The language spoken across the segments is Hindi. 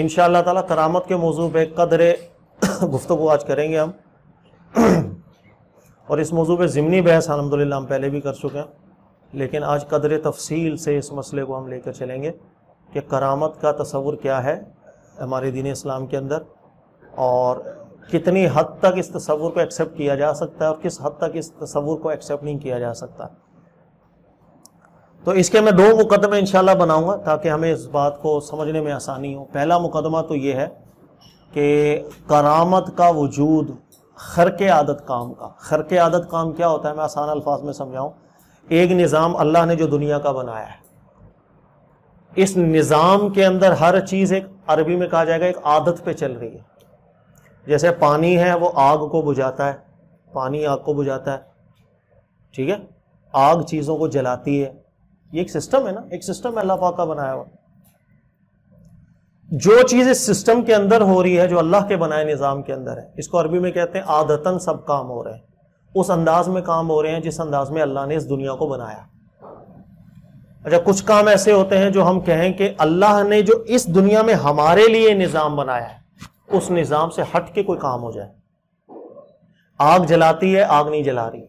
इन ताला करामत के मौजू पर कदर गुफ्तु आज करेंगे हम और इस मौजू पर ज़िमनी बहस अलहमदिल्ला हम पहले भी कर चुके हैं लेकिन आज कदर तफसील से इस मसले को हम लेकर चलेंगे कि करामत का तस्वुर क्या है हमारे दीन इस्लाम के अंदर और कितनी हद तक इस तस्वुर को एक्सेप्ट किया जा सकता है और किस हद तक इस तस्वुर को एक्सेप्ट नहीं किया जा सकता तो इसके मैं दो मुकदमे इंशाल्लाह बनाऊंगा ताकि हमें इस बात को समझने में आसानी हो पहला मुकदमा तो ये है कि करामत का वजूद खर के आदत काम का खर के आदत काम क्या होता है मैं आसान अल्फाज में समझाऊँ एक निज़ाम अल्लाह ने जो दुनिया का बनाया है इस निज़ाम के अंदर हर चीज़ एक अरबी में कहा जाएगा एक आदत पे चल रही है जैसे पानी है वो आग को बुझाता है पानी आग को बुझाता है ठीक है आग चीज़ों को जलाती है ये एक सिस्टम है ना एक सिस्टम अल्लाह पाक का बनाया हुआ जो चीज इस सिस्टम के अंदर हो रही है जो अल्लाह के बनाए निज़ाम के अंदर है इसको अरबी में कहते हैं आदतन सब काम हो रहे हैं उस अंदाज में काम हो रहे हैं जिस अंदाज में अल्लाह ने इस दुनिया को बनाया अच्छा कुछ काम ऐसे होते हैं जो हम कहें कि अल्लाह ने जो इस दुनिया में हमारे लिए निज़ाम बनाया है उस निज़ाम से हट के कोई काम हो जाए आग जलाती है आग नहीं जला रही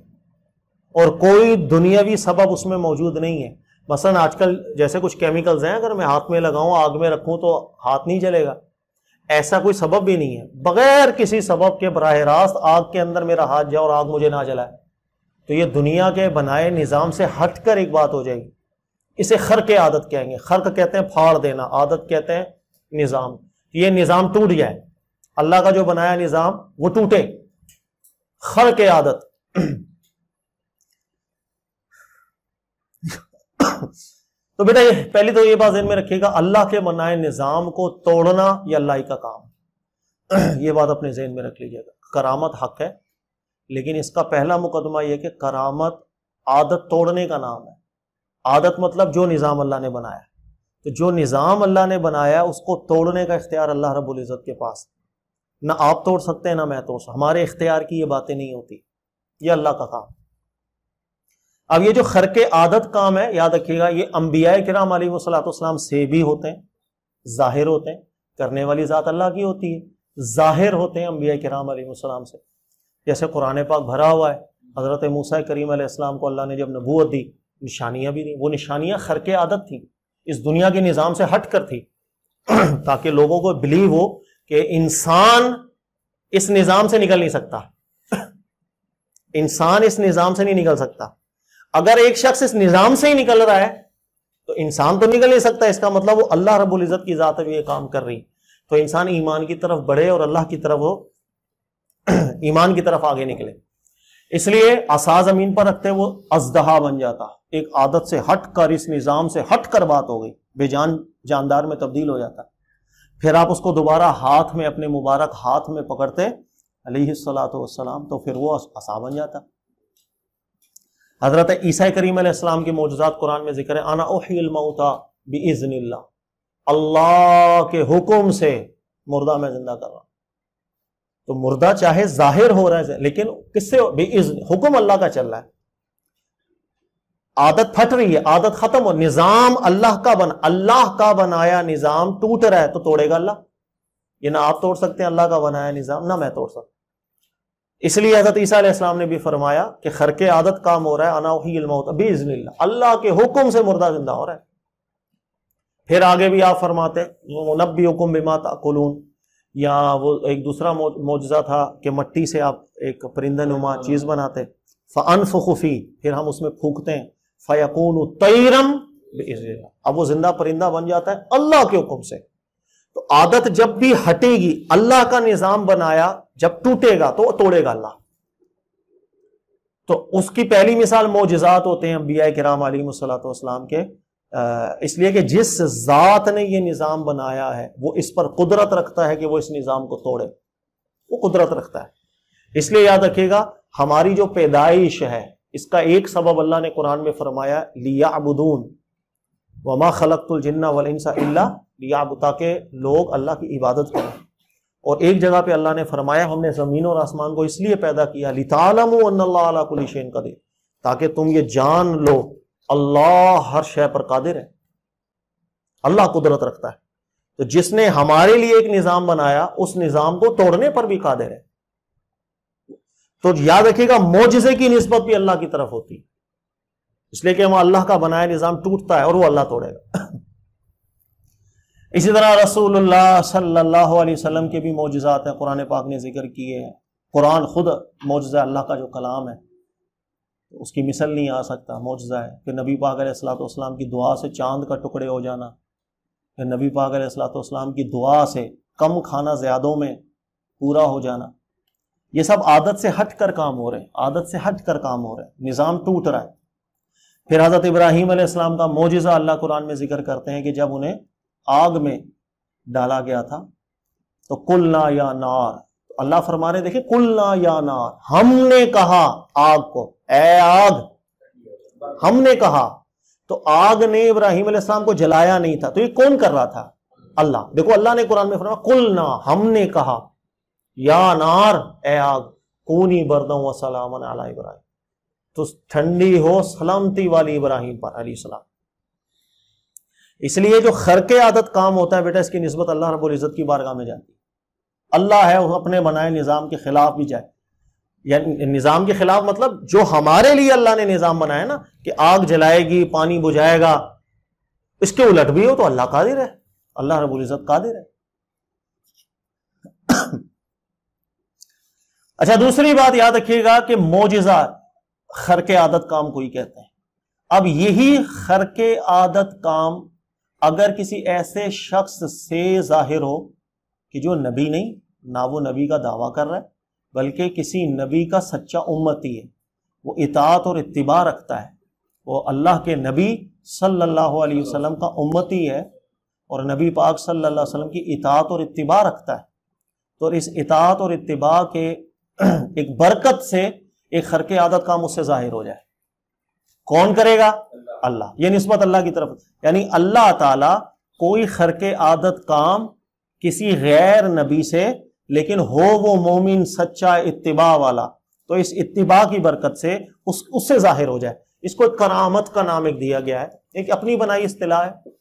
और कोई दुनियावी सबब उसमें मौजूद नहीं है मसलन आजकल जैसे कुछ केमिकल्स हैं अगर मैं हाथ में लगाऊं आग में रखूं तो हाथ नहीं जलेगा ऐसा कोई सबब भी नहीं है बगैर किसी सबब के बरह रास्त आग के अंदर मेरा हाथ जाए और आग मुझे ना जलाए तो ये दुनिया के बनाए निज़ाम से हट कर एक बात हो जाएगी इसे खर के आदत कहेंगे खर्क कहते हैं फाड़ देना आदत कहते हैं निज़ाम तो ये निज़ाम टूट जाए अल्लाह का जो बनाया निज़ाम वो टूटे खर के आदत तो बेटा ये पहली तो ये बात जहन में रखिएगा अल्लाह के मनाए निज़ाम को तोड़ना ये अल्लाह का काम ये बात अपने जहन में रख लीजिएगा करामत हक है लेकिन इसका पहला मुकदमा यह कि करामत आदत तोड़ने का नाम है आदत मतलब जो निज़ाम अल्लाह ने बनाया तो जो निज़ाम अल्लाह ने बनाया उसको तोड़ने का इख्तियार अल्लाह रबुल्ज़त के पास ना आप तोड़ सकते हैं ना मैं तोड़ सकता हमारे इख्तियार की ये बातें नहीं होती ये अल्लाह का काम अब ये जो खर के आदत काम है याद रखिएगा ये अम्बिया कराम वसलाम से भी होते हैं जाहिर होते हैं करने वाली ज़ात अल्लाह की होती है जाहिर होते हैं अम्बिया अली वसलाम से जैसे कुरान पाक भरा हुआ है हज़रत मूसा करीम आसमाम को अल्लाह ने जब नबूत दी निशानियां भी दी वो निशानियाँ खर के आदत थी इस दुनिया के निज़ाम से हट कर थी ताकि लोगों को बिलीव हो कि इंसान इस निज़ाम से निकल नहीं सकता इंसान इस निज़ाम से नहीं निकल सकता अगर एक शख्स इस निज़ाम से ही निकल रहा है तो इंसान तो निकल नहीं सकता इसका मतलब वो अल्लाह रबुल इज़्ज़त की ज़ात अभी ये काम कर रही तो इंसान ईमान की तरफ बढ़े और अल्लाह की तरफ वो ईमान की तरफ आगे निकले इसलिए आसा जमीन पर रखते वो अजदहा बन जाता एक आदत से हट कर इस निज़ाम से हट कर बात हो गई बेजान जानदार में तब्दील हो जाता फिर आप उसको दोबारा हाथ में अपने मुबारक हाथ में पकड़ते अलही सलात तो फिर वो असा बन जाता हजरत ईसा करीम के मौजूदात कुरान में जिक्र आना अल्लाह के हुक्म से मुर्दा में जिंदा कर रहा तो मुर्दा चाहे जाहिर हो रहा है लेकिन किससे हुक्म अल्लाह का चल रहा है आदत फट रही है आदत खत्म हो निजाम अल्लाह का बन अल्लाह का बनाया निजाम टूट रहा है तो तोड़ेगा अल्लाह ये ना आप तोड़ सकते हैं अल्लाह का बनाया निजाम ना मैं तोड़ सकता इसलिए हजरत ईसा ने भी फरमाया कि खर के आदत काम हो रहा है अनाउत अभी अल्लाह के हुक्म से मुर्दा जिंदा हो रहा है फिर आगे भी आप फरमाते नबी हुक्म बिमाता कुलून या वो एक दूसरा मुआजा था कि मट्टी से आप एक परिंदा नुमा हाँ। चीज बनाते फ़न फुफी फिर हम उसमें फूकते हैं फयाकून तयरम अब वो जिंदा परिंदा बन जाता है अल्लाह के हुक्म से तो आदत जब भी हटेगी अल्लाह का निजाम बनाया जब टूटेगा तो तोड़ेगा अल्लाह तो उसकी पहली मिसाल मोजात होते हैं अम्बिया कराम अलीसलाम के इसलिए कि जिस जात ने यह निज़ाम बनाया है वो इस पर कुदरत रखता है कि वो इस निज़ाम को तोड़े वो कुदरत रखता है इसलिए याद रखिएगा हमारी जो पैदाइश है इसका एक सबब अल्लाह ने कुरान में फरमाया लिया अबुदून वमा खलकुल जिन्ना वाल इंसा लियाबुता के लोग अल्लाह की इबादत करें और एक जगह पे अल्लाह ने फरमाया हमने ज़मीन और आसमान को इसलिए पैदा किया लिता का दे ताकि तुम ये जान लो अल्लाह हर शय पर कादिर है अल्लाह कुदरत रखता है तो जिसने हमारे लिए एक निज़ाम बनाया उस निज़ाम को तोड़ने पर भी कादिर है तो याद रखिएगा मोजे की नस्बत भी अल्लाह की तरफ होती है इसलिए कि हम अल्लाह का बनाया निज़ाम टूटता है और वो अल्लाह तोड़ेगा इसी तरह रसूलुल्लाह सल्लल्लाहु अलैहि वसल्लम के भी मोजात हैं कुरान पाक ने जिक्र किए हैं कुरान खुद मौजा अल्लाह का जो कलाम है तो उसकी मिसल नहीं आ सकता मोजा है कि नबी पाक सलाम की दुआ से चांद का टुकड़े हो जाना फिर नबी पाक सलातम की दुआ से कम खाना ज़्यादों में पूरा हो जाना ये सब आदत से हट कर काम हो रहे हैं आदत से हट कर काम हो रहे हैं निज़ाम टूट रहा है फिर हज़रत इब्राहिम का मोजा अल्लाह कुरान में जिक्र करते हैं कि जब उन्हें आग में डाला गया था तो ना या नार अल्लाह फरमा रहे देखिए ना या नार हमने कहा आग को ए आग हमने कहा तो आग ने इब्राहिम अलैहिस्सलाम को जलाया नहीं था तो ये कौन कर रहा था अल्लाह देखो अल्लाह ने कुरान में फरमा ना हमने कहा या नार ए आग कूनी बरदा सलाम इब्राहिम तो ठंडी हो सलामती वाली इब्राहिम पर अली सलाम इसलिए जो खर के आदत काम होता है बेटा इसकी नस्बत अल्लाह रबुल्ज़त की बारगाह में जाती है अल्लाह है वो अपने बनाए निज़ाम के खिलाफ भी जाए यानी निज़ाम के खिलाफ मतलब जो हमारे लिए अल्लाह ने निज़ाम बनाया ना कि आग जलाएगी पानी बुझाएगा इसके उलट भी हो तो अल्लाह कादिर है अल्लाह रबुल्ज़त कादिर है अच्छा दूसरी बात याद रखिएगा कि मोजा खर के आदत काम कोई कहते हैं अब यही खर के आदत काम अगर किसी ऐसे शख्स से जाहिर हो कि जो नबी नहीं ना वो नबी का दावा कर रहा है बल्कि किसी नबी का सच्चा उम्मती है वो इतात और इतबा रखता है वो अल्लाह के नबी सल्लल्लाहु अलैहि वसल्लम का उम्मती है और नबी पाक सल्लल्लाहु अलैहि वसल्लम की इतात और इतबा रखता है तो इस इतात और इतबा के एक बरकत से एक खरके आदत काम उससे जाहिर हो जाए कौन करेगा अल्लाह ये नस्बत अल्लाह की तरफ यानी अल्लाह ताला कोई खरक आदत काम किसी गैर नबी से लेकिन हो वो मोमिन सच्चा इतबा वाला तो इस इतबा की बरकत से उस उससे जाहिर हो जाए इसको एक करामत का नाम एक दिया गया है एक अपनी बनाई इस्तेला है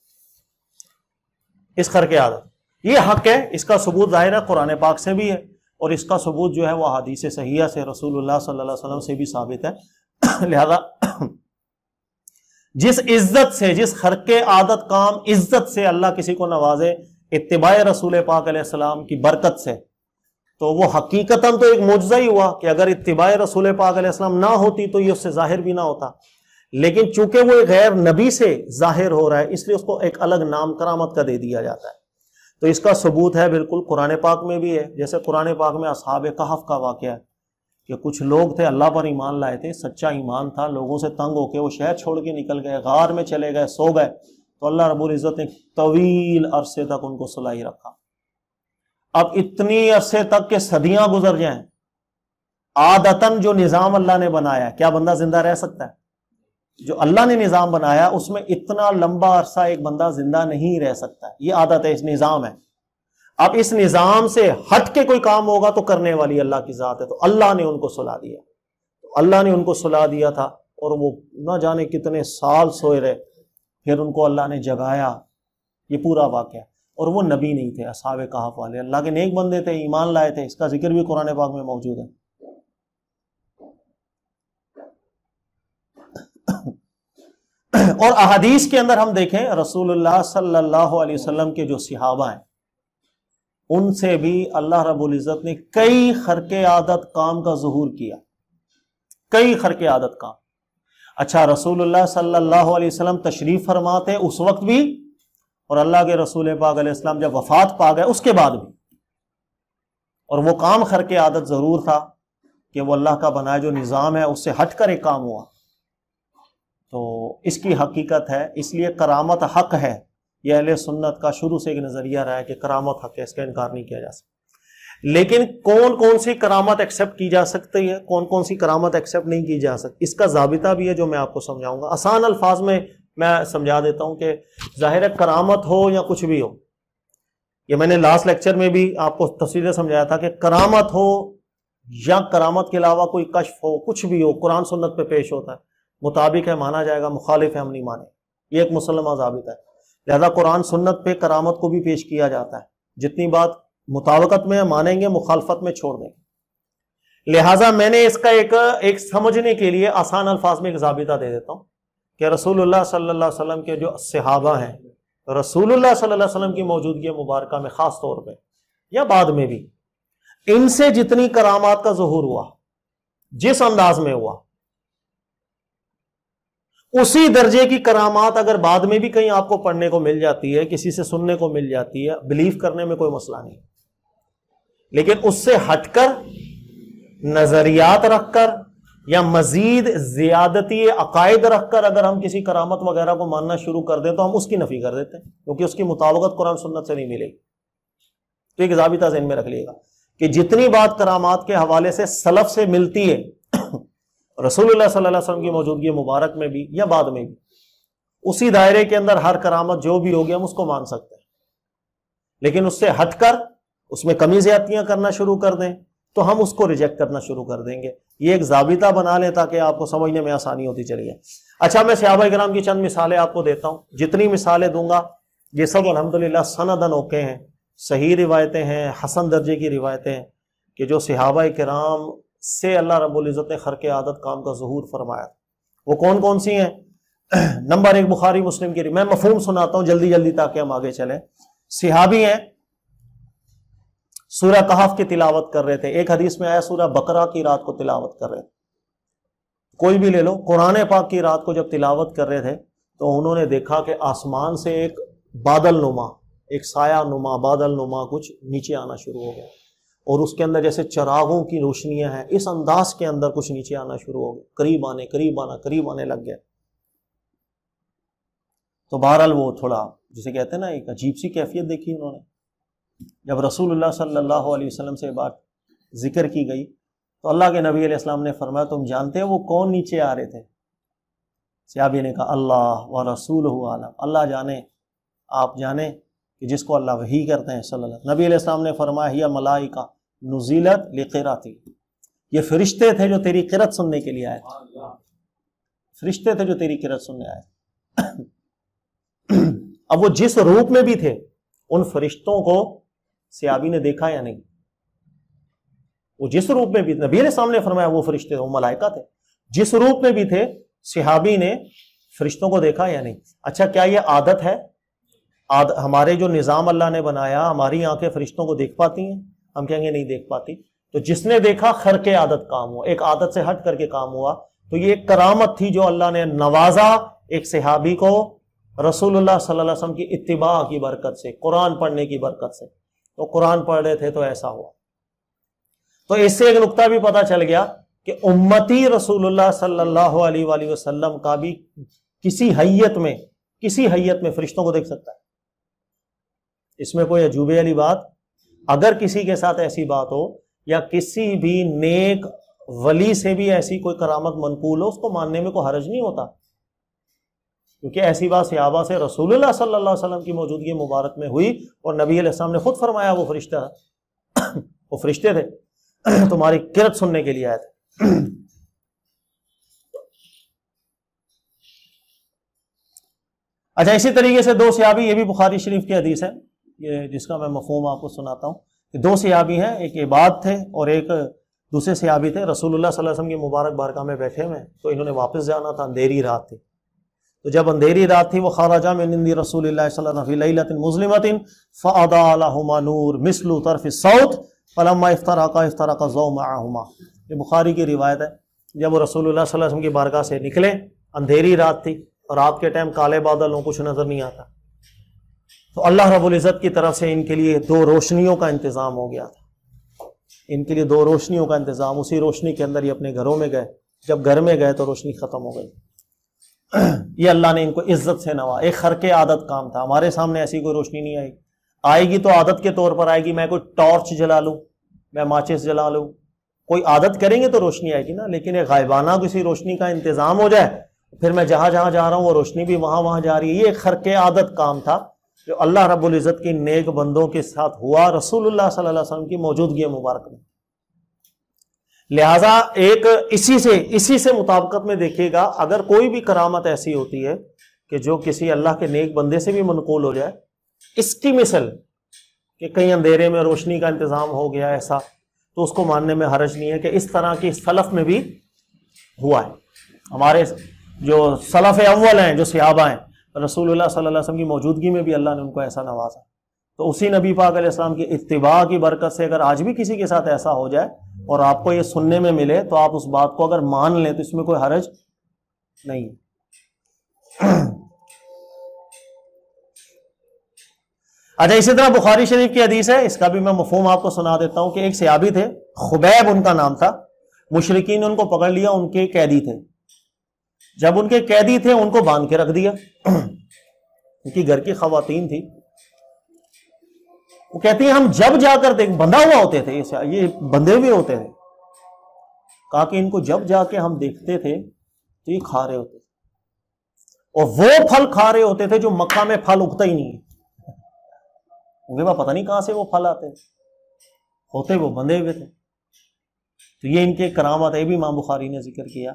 इस खर के आदत ये हक है इसका सबूत जाहिर है कुरान पाक से भी है और इसका सबूत जो है वह हदीस सहिया से रसूल सल्लल्लाहु अलैहि से भी साबित है लिहाजा जिस इज्जत से जिस हरके आदत काम इज्जत से अल्लाह किसी को नवाजे इतबा रसूल पाक सलाम की बरकत से तो वो हकीकतन तो एक मुआजा ही हुआ कि अगर इतबा रसूल पाक सलाम ना होती तो ये उससे जाहिर भी ना होता लेकिन चूंकि वो एक गैर नबी से जाहिर हो रहा है इसलिए उसको एक अलग नाम करामत का दे दिया जाता है तो इसका सबूत है बिल्कुल कुरान पाक में भी है जैसे कुरान पाक में असहाब कहफ का वाक्य है कि कुछ लोग थे अल्लाह पर ईमान लाए थे सच्चा ईमान था लोगों से तंग होके वो शहर छोड़ के निकल गए गार में चले गए सो गए तो अल्लाह रबुल इज़्ज़त ने तवील अरसे तक उनको सलाही रखा अब इतनी अरसे तक के सदियां गुजर जाएं आदतन जो निज़ाम अल्लाह ने बनाया क्या बंदा जिंदा रह सकता है जो अल्लाह ने निज़ाम बनाया उसमें इतना लंबा अरसा एक बंदा जिंदा नहीं रह सकता ये आदत है इस निज़ाम है अब इस निज़ाम से हट के कोई काम होगा तो करने वाली अल्लाह की ज़ात है तो अल्लाह ने उनको सुला दिया तो अल्लाह ने उनको सुला दिया था और वो ना जाने कितने साल सोए रहे फिर उनको अल्लाह ने जगाया ये पूरा वाक्य और वो नबी नहीं थे असाब कहाफ वाले अल्लाह के नेक बंदे थे ईमान लाए थे इसका जिक्र भी कुरान पाक में मौजूद है और अहदीस के अंदर हम देखें रसूलुल्लाह सल्लल्लाहु अलैहि वसल्लम के जो सिहाबा हैं उनसे भी अल्लाह रब्बुल इज़्ज़त ने कई खरके आदत काम का जहूर किया कई खरके आदत काम अच्छा रसूलुल्लाह सल्लल्लाहु अलैहि वसल्लम तशरीफ फरमाते उस वक्त भी और अल्लाह के रसूल पाक जब वफात पा गए उसके बाद भी और वो काम खरके आदत ज़रूर था कि वो अल्लाह का बनाया जो निज़ाम है उससे हट कर एक काम हुआ तो इसकी हकीकत है इसलिए करामत हक है यह अहल सुन्नत का शुरू से एक नज़रिया रहा है कि करामत हक है इसका इनकार नहीं किया जा सकता लेकिन कौन कौन सी करामत एक्सेप्ट की जा सकती है कौन कौन सी करामत एक्सेप्ट नहीं की जा सकती इसका जाबिता भी है जो मैं आपको समझाऊंगा आसान अल्फाज में मैं समझा देता हूं कि ज़ाहिर करामत हो या कुछ भी हो ये मैंने लास्ट लेक्चर में भी आपको तस्वीरें समझाया था कि करामत हो या करामत के अलावा कोई कश्फ हो कुछ भी हो कुरान सुन्नत पे पेश होता है मुताबिक है माना जाएगा मुखालिफ है हम नहीं माने ये एक मुसलमान जाबिता है लिहाजा कुरान सुन्नत पे करामत को भी पेश किया जाता है जितनी बात मुताबकत में मानेंगे मुखालफत में छोड़ देंगे लिहाजा मैंने इसका एक एक समझने के लिए आसान अल्फाज में एक जाबिता दे देता हूँ कि रसूलुल्लाह सल्लल्लाहु अलैहि वसल्लम के जो सहाबा हैं तो रसूलुल्लाह सल्लल्लाहु अलैहि वसल्लम की मौजूदगी मुबारक में ख़ास तौर पर या बाद में भी इनसे जितनी करामात का जहूर हुआ जिस अंदाज में हुआ उसी दर्जे की करामात अगर बाद में भी कहीं आपको पढ़ने को मिल जाती है किसी से सुनने को मिल जाती है बिलीव करने में कोई मसला नहीं लेकिन उससे हटकर नजरियात रखकर या मजीद ज्यादती अकायद रखकर अगर हम किसी करामत वगैरह को मानना शुरू कर दें तो हम उसकी नफी कर देते हैं क्योंकि उसकी मुताबकत कुरान सुन्नत से नहीं मिलेगी तो एक जाबिता जहन में रख लिएगा कि जितनी बात करामात के हवाले से सलफ से मिलती है रसूलुल्लाह सल्लल्लाहु अलैहि वसल्लम की मौजूदगी मुबारक में भी या बाद में भी उसी दायरे के अंदर हर करामत जो भी होगी हम उसको मान सकते हैं लेकिन उससे हटकर उसमें कमी ज्यादतियां करना शुरू कर दें तो हम उसको रिजेक्ट करना शुरू कर देंगे ये एक जाबिता बना लें ताकि आपको समझने में आसानी होती चली जाए अच्छा मैं सयाबा कराम की चंद मिसालें आपको देता हूं जितनी मिसालें दूंगा ये सब अलहमदिल्ला सनदन ओके हैं सही रिवायतें हैं हसन दर्जे की रिवायतें हैं कि जो सिहाबा कराम से अल्लाह रबुल्ज़त ने खरके आदत काम का जहूर फरमाया वो कौन कौन सी हैं नंबर एक बुखारी मुस्लिम की मैं मफहूम सुनाता हूँ जल्दी जल्दी ताकि हम आगे चलें सिहाबी हैं सूर्य कहफ की तिलावत कर रहे थे एक हदीस में आया सूर्य बकरा की रात को तिलावत कर रहे थे कोई भी ले लो कुरान पाक की रात को जब तिलावत कर रहे थे तो उन्होंने देखा कि आसमान से एक बादल नुमा एक साया नुमा बादल नुमा कुछ नीचे आना शुरू हो गया और उसके अंदर जैसे चरागों की रोशनियां हैं इस अंदाज के अंदर कुछ नीचे आना शुरू हो गया करीब आने करीब आना करीब आने लग गया तो बहरहाल वो थोड़ा जिसे कहते हैं ना एक अजीब सी कैफियत देखी उन्होंने जब रसूलुल्लाह सल्लल्लाहु अलैहि वसल्लम से बात जिक्र की गई तो अल्लाह के नबी अलैहिस्सलाम ने फरमाया तुम जानते हो वो कौन नीचे आ रहे थे सियाबी ने कहा अल्लाह व रसूल आलम अल्लाह जाने आप जाने कि जिसको अल्लाह वही करते हैं सल्लल्लाहु नबी अलैहिस्सलाम ने फरमाया मलाई मलाइका नुजीलत लिकराती ये फरिश्ते थे जो तेरी किरत सुनने के लिए आए थे फरिश्ते थे जो तेरी किरत सुनने आए अब वो जिस रूप में भी थे उन फरिश्तों को सियाबी ने देखा या नहीं वो जिस रूप में भी नबी ने सामने फरमाया वो फरिश्ते वो मलाइका थे जिस रूप में भी थे सिहाबी ने फरिश्तों को देखा या नहीं अच्छा क्या ये आदत है आद, हमारे जो निज़ाम अल्लाह ने बनाया हमारी आंखें फरिश्तों को देख पाती हैं हम कहेंगे नहीं देख पाती तो जिसने देखा खर के आदत काम हुआ एक आदत से हट करके काम हुआ तो ये एक करामत थी जो अल्लाह ने नवाजा एक सिहाबी को रसूलुल्लाह सल्लल्लाहु अलैहि वसल्लम की इत्तिबा की बरकत से कुरान पढ़ने की बरकत से तो कुरान पढ़ रहे थे तो ऐसा हुआ तो इससे एक नुकता भी पता चल गया कि उम्मती रसूलुल्लाह सल्लल्लाहु अलैहि वसल्लम का भी किसी हैयत में किसी हैयत में फरिश्तों को देख सकता है इसमें कोई अजूबे वाली बात अगर किसी के साथ ऐसी बात हो या किसी भी नेक वली से भी ऐसी कोई करामत मनकूल हो उसको मानने में कोई हरज नहीं होता क्योंकि ऐसी बात सियाबा से रसूलुल्लाह सल्लल्लाहु अलैहि वसल्लम की मौजूदगी मुबारक में हुई और नबी अलैहिस्सलाम ने खुद फरमाया वो फरिश्ता वो फरिश्ते थे तुम्हारी किरत सुनने के लिए आए थे अच्छा इसी तरीके से दो सियाबी ये भी बुखारी शरीफ की हदीस है जिसका मैं मफहम आपको सुनाता हूँ कि दो सियाबी हैं एक इबाद थे और एक दूसरे सियाबी थे रसूलुल्लाह सल्लल्लाहु अलैहि वसल्लम की मुबारक बारका में बैठे हुए तो इन्होंने वापस जाना था अंधेरी रात थी तो जब अंधेरी रात थी वो खाराजा में निंदी रसूल फ़ादा नूर मिसलू तरफ सऊत फलमा इफ्तारा का का ये बुखारी की रिवायत है जब वो रसूलुल्लाह सल्लल्लाहु अलैहि वसल्लम की बारगाह से निकले अंधेरी रात थी और रात के टाइम काले बादल कुछ नज़र नहीं आता तो अल्लाह इज़्ज़त की तरफ से इनके लिए दो रोशनियों का इंतज़ाम हो गया था इनके लिए दो रोशनियों का इंतज़ाम उसी रोशनी के अंदर ये अपने घरों में गए जब घर में गए तो रोशनी ख़त्म हो गई ये अल्लाह ने इनको इज्जत से नवा एक हर के आदत काम था हमारे सामने ऐसी कोई रोशनी नहीं आई आएगी तो आदत के तौर पर आएगी मैं कोई टॉर्च जला लूँ मैं माचिस जला लूँ कोई आदत करेंगे तो रोशनी आएगी ना लेकिन एक गायबाना किसी रोशनी का इंतज़ाम हो जाए फिर मैं जहाँ जहाँ जा रहा हूँ वो रोशनी भी वहाँ वहाँ जा रही है ये एक खर के आदत काम था जो अल्लाह रब्बुल इज़्ज़त के नेक बंदों के साथ हुआ रसूलुल्लाह सल्लल्लाहु अलैहि वसल्लम की मौजूदगी मुबारक में लिहाजा एक इसी से इसी से मुताबकत में देखिएगा अगर कोई भी करामत ऐसी होती है कि जो किसी अल्लाह के नेक बंदे से भी मनकूल हो जाए इसकी मिसल कि कहीं अंधेरे में रोशनी का इंतज़ाम हो गया ऐसा तो उसको मानने में हर्ज नहीं है कि इस तरह की सलफ में भी हुआ है हमारे जो सलफ अव्वल हैं जो सियाबा हैं रसूलुल्लाह सल्लल्लाहु अलैहि वसल्लम की मौजूदगी में भी अल्लाह ने उनको ऐसा नवाजा तो उसी नबी पाक इस्लाम की इतबा की बरकत से अगर आज भी किसी के साथ ऐसा हो जाए और आपको ये सुनने में मिले तो आप उस बात को अगर मान लें तो इसमें कोई हरज नहीं अच्छा इसी तरह बुखारी शरीफ की हदीस है इसका भी मैं मफहम आपको सुना देता हूं कि एक सियाबी थे खुबैब उनका नाम था मुशरकिन उनको पकड़ लिया उनके कैदी थे जब उनके कैदी थे उनको बांध के रख दिया उनकी घर की खातन थी वो कहती हैं हम जब जाकर देख बंधा हुआ होते थे ये बंधे हुए होते थे कहा कि इनको जब जाके हम देखते थे तो ये खा रहे होते थे और वो फल खा रहे होते थे जो मक्का में फल उगता ही नहीं है उनके पास पता नहीं कहां से वो फल आते होते वो बंधे हुए थे तो ये इनके करामत है भी मां बुखारी ने जिक्र किया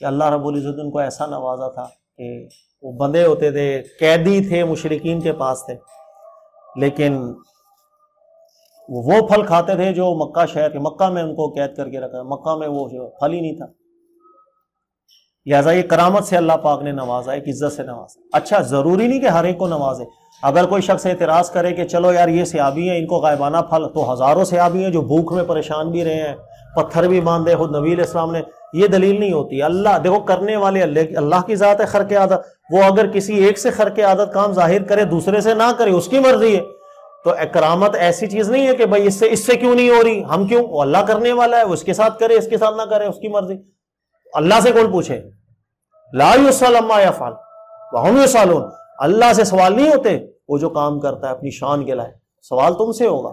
कि अल्लाह इज़्ज़त उनको ऐसा नवाजा था कि वो बंदे होते थे कैदी थे मुशरकिन के पास थे लेकिन वो फल खाते थे जो मक्का शहर के मक्का में उनको कैद करके रखा मक्का में वो फल ही नहीं था लिहाजा ये करामत से अल्लाह पाक ने नवाजा एक इज्जत से नवाजा अच्छा ज़रूरी नहीं कि हर एक को नवाजे अगर कोई शख्स एतराज़ करे कि चलो यार ये सयाबी हैं इनको गायबाना फल तो हज़ारों सयाबी हैं जो भूख में परेशान भी रहे हैं पत्थर भी मान दे खुद नबी इस्लाम ने ये दलील नहीं होती अल्लाह देखो करने वाले अल्लाह की ज़ात है खर के आदत वो अगर किसी एक से खर के आदत काम जाहिर करे दूसरे से ना करे उसकी मर्जी है तो करामत ऐसी चीज़ नहीं है कि भाई इससे इससे क्यों नहीं हो रही हम क्यों वो अल्लाह करने वाला है वो इसके साथ करे इसके साथ ना करे उसकी मर्जी अल्लाह से कौन पूछे लायुसलम्मा या फाल वाहम सालून अल्लाह से सवाल नहीं होते वो जो काम करता है अपनी शान के लाए सवाल तुमसे होगा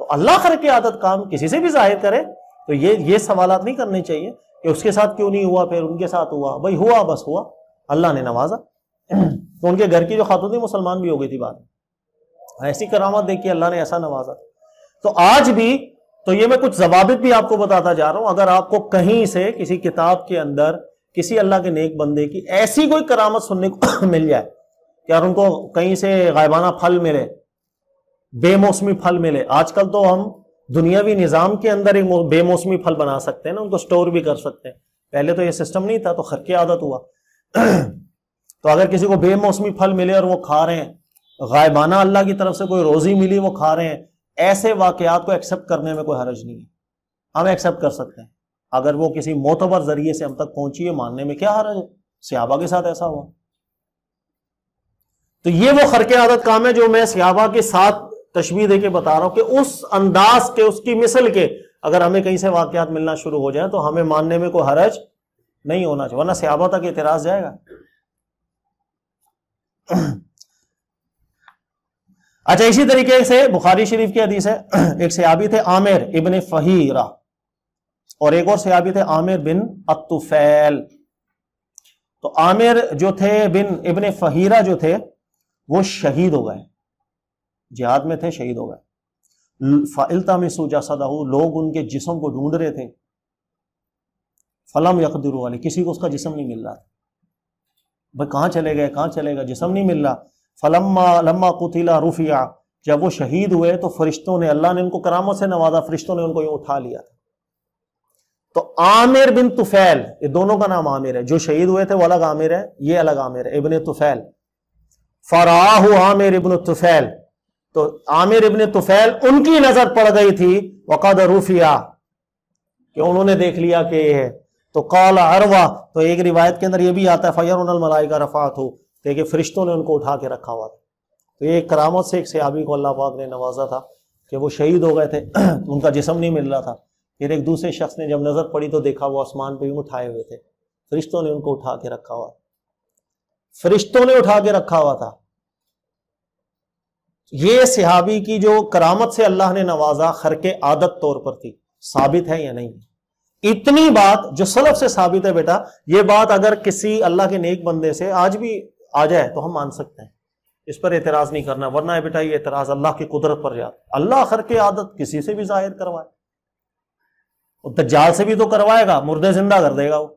तो अल्लाह खर के आदत काम किसी से भी जाहिर करे तो ये ये सवाल नहीं करने चाहिए कि उसके साथ क्यों नहीं हुआ फिर उनके साथ हुआ भाई हुआ बस हुआ अल्लाह ने नवाजा तो उनके घर की जो खातून थी मुसलमान भी हो गई थी बाद ऐसी करामत देखी अल्लाह ने ऐसा नवाजा तो आज भी तो ये मैं कुछ जवाबित भी आपको बताता जा रहा हूं अगर आपको कहीं से किसी किताब के अंदर किसी अल्लाह के नेक बंदे की ऐसी कोई करामत सुनने को मिल जाए यार उनको कहीं से गायबाना फल मिले बेमौसमी फल मिले आजकल तो हम दुनियावी निज़ाम के अंदर एक बेमौसमी फल बना सकते हैं ना उनको स्टोर भी कर सकते हैं पहले तो ये सिस्टम नहीं था तो खर की आदत हुआ तो अगर किसी को बेमौसमी फल मिले और वो खा रहे हैं गायबाना अल्लाह की तरफ से कोई रोजी मिली वो खा रहे हैं ऐसे वाकयात को एक्सेप्ट करने में कोई हरज नहीं है हम एक्सेप्ट कर सकते हैं अगर वो किसी मोतबर जरिए से हम तक पहुंची है मानने में क्या हरज है सियाबा के साथ ऐसा हुआ तो ये वो खरके आदत काम है जो मैं सियाबा के साथ तशबी दे के बता रहा हूं कि उस अंदाज के उसकी मिसल के अगर हमें कहीं से वाकयात मिलना शुरू हो जाए तो हमें मानने में कोई हरज नहीं होना चाहिए वरना सियाबा तक इतराज जाएगा अच्छा इसी तरीके से बुखारी शरीफ की हदीस है एक सियाबी थे आमिर इबन फहीरा और एक और सयाबी थे आमिर बिन अतुफैल तो आमिर जो थे बिन इबन फहीरा जो थे वो शहीद हो गए जिहाद में थे शहीद हो गए फ़ाइलता में सूजा सदाहू लोग उनके जिसम को ढूंढ रहे थे फलम यकदरू वाले किसी को उसका जिसम नहीं मिल रहा था भाई कहाँ चले गए कहाँ चले गए जिसम नहीं मिल रहा फलम्मा लम्मा कुतिला रूफिया जब वो शहीद हुए तो फरिश्तों ने अल्लाह ने उनको करामत से नवाजा फरिश्तों ने उनको ये उठा लिया था तो आमिर बिन तुफैल ये दोनों का नाम आमिर है जो शहीद हुए थे वो अलग आमिर है ये अलग आमिर है इबन तुफैल फराह आमिर इबन तुफैल तो आमिर इबन तुफैल उनकी नजर पड़ गई थी वक़द रूफिया कि उन्होंने देख लिया कि ये है तो काला अरवा तो एक रिवायत के अंदर ये भी आता है फयर का रफात हो देखिए फरिश्तों ने उनको उठा के रखा हुआ था तो ये करामत से एक सयाबी को अल्लाह पाक ने नवाजा था कि वो शहीद हो गए थे उनका जिसम नहीं मिल रहा था फिर एक दूसरे शख्स ने जब नज़र पड़ी तो देखा वो आसमान पर भी उठाए हुए थे फरिश्तों ने उनको उठा के रखा हुआ फरिश्तों ने उठा के रखा हुआ था ये सिहाबी की जो करामत से अल्लाह ने नवाजा खर के आदत तौर पर थी साबित है या नहीं इतनी बात जो सलफ से साबित है बेटा ये बात अगर किसी अल्लाह के नेक बंदे से आज भी आ जाए तो हम मान सकते हैं इस पर एतराज नहीं करना वरना है बेटा ये एतराज अल्लाह की कुदरत पर जाता अल्लाह खर के आदत किसी से भी जाहिर करवाए दज्जाल से भी तो करवाएगा मुर्दे जिंदा कर देगा वो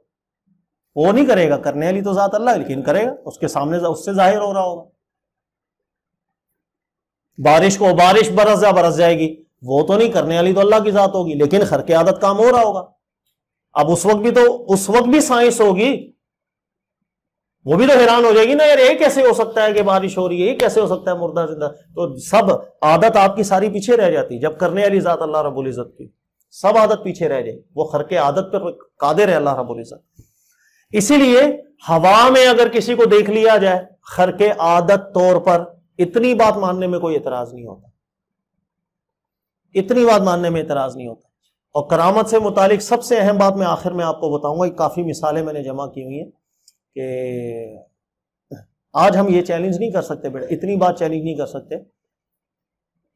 वो नहीं करेगा करने वाली तो जात अल्लाह लेकिन करेगा उसके सामने उससे जाहिर हो रहा होगा बारिश को बारिश बरस जा बरस जाएगी वो तो नहीं करने वाली तो अल्लाह की जात होगी लेकिन हर के आदत काम हो रहा होगा अब उस वक्त भी तो उस वक्त भी साइंस होगी वो भी तो हैरान हो जाएगी ना यार ये कैसे हो सकता है कि बारिश हो रही है ये कैसे हो सकता है मुर्दा जिंदा तो सब आदत आपकी सारी पीछे रह जाती जब करने वाली जात अल्लाह रबुल इज़्ज़त की सब आदत पीछे रह जाए वो हर के आदत पर कादिर है अल्लाह रबुल इज़्ज़त इसीलिए हवा में अगर किसी को देख लिया जाए खर के आदत तौर पर इतनी बात मानने में कोई इतराज नहीं होता इतनी बात मानने में इतराज नहीं होता और करामत से मुतालिक सबसे अहम बात मैं आखिर में आपको बताऊंगा काफ़ी मिसालें मैंने जमा की हुई हैं कि आज हम ये चैलेंज नहीं कर सकते बेटा इतनी बात चैलेंज नहीं कर सकते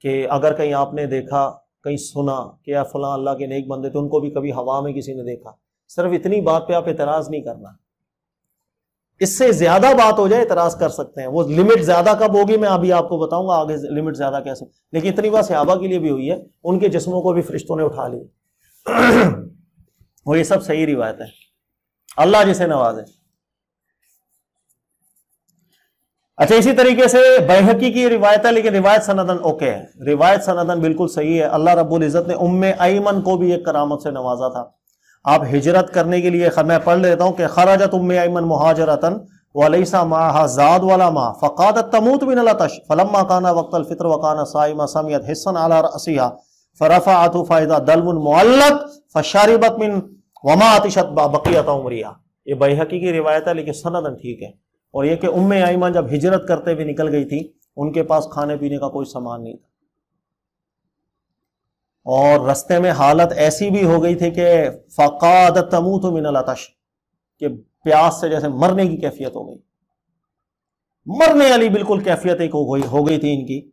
कि अगर कहीं आपने देखा कहीं सुना कि यार फलां अल्लाह के नेक बंदे थे उनको भी कभी हवा में किसी ने देखा सिर्फ इतनी बात पे आप इतराज़ नहीं करना इससे ज्यादा बात हो जाए इतराज कर सकते हैं वो लिमिट ज्यादा कब होगी मैं अभी आपको बताऊंगा आगे लिमिट ज्यादा कैसे लेकिन इतनी बात सहाबा के लिए भी हुई है उनके जिस्मों को भी फरिश्तों ने उठा लिया और ये सब सही रिवायत है अल्लाह जिसे नवाजे अच्छा इसी तरीके से बैहकी की रिवायत है लेकिन रिवायत सनदन ओके है रिवायत सनदन बिल्कुल सही है अल्लाह रबुल इज़्ज़त ने उम्म ऐमन को भी एक करामत से नवाजा था आप हिजरत करने के लिए मैं पढ़ लेता हूँ कि खराजा तुम में अमन महाजरतन वलैसा माह जाद वाला माह फ़कादत तमूत बिन लतश फलम्मा काना वक्त अलफ़ितर वकाना साइमा समियत हिस्सन आला रसिया फ़रफ़ा आतु फ़ायदा दलमत फ़शारिबत मिन वमा आतिशत बकियत उमरिया ये बैहकी की रिवायत है लेकिन सनदन ठीक है और ये कि उम आइमा जब हिजरत करते हुए निकल गई थी उनके पास खाने पीने का कोई सामान नहीं था और रस्ते में हालत ऐसी भी हो गई थी कि फ़काद तमू तो मिनल अतश के प्यास से जैसे मरने की कैफियत हो गई मरने वाली बिल्कुल कैफियत एक हो गई हो गई थी इनकी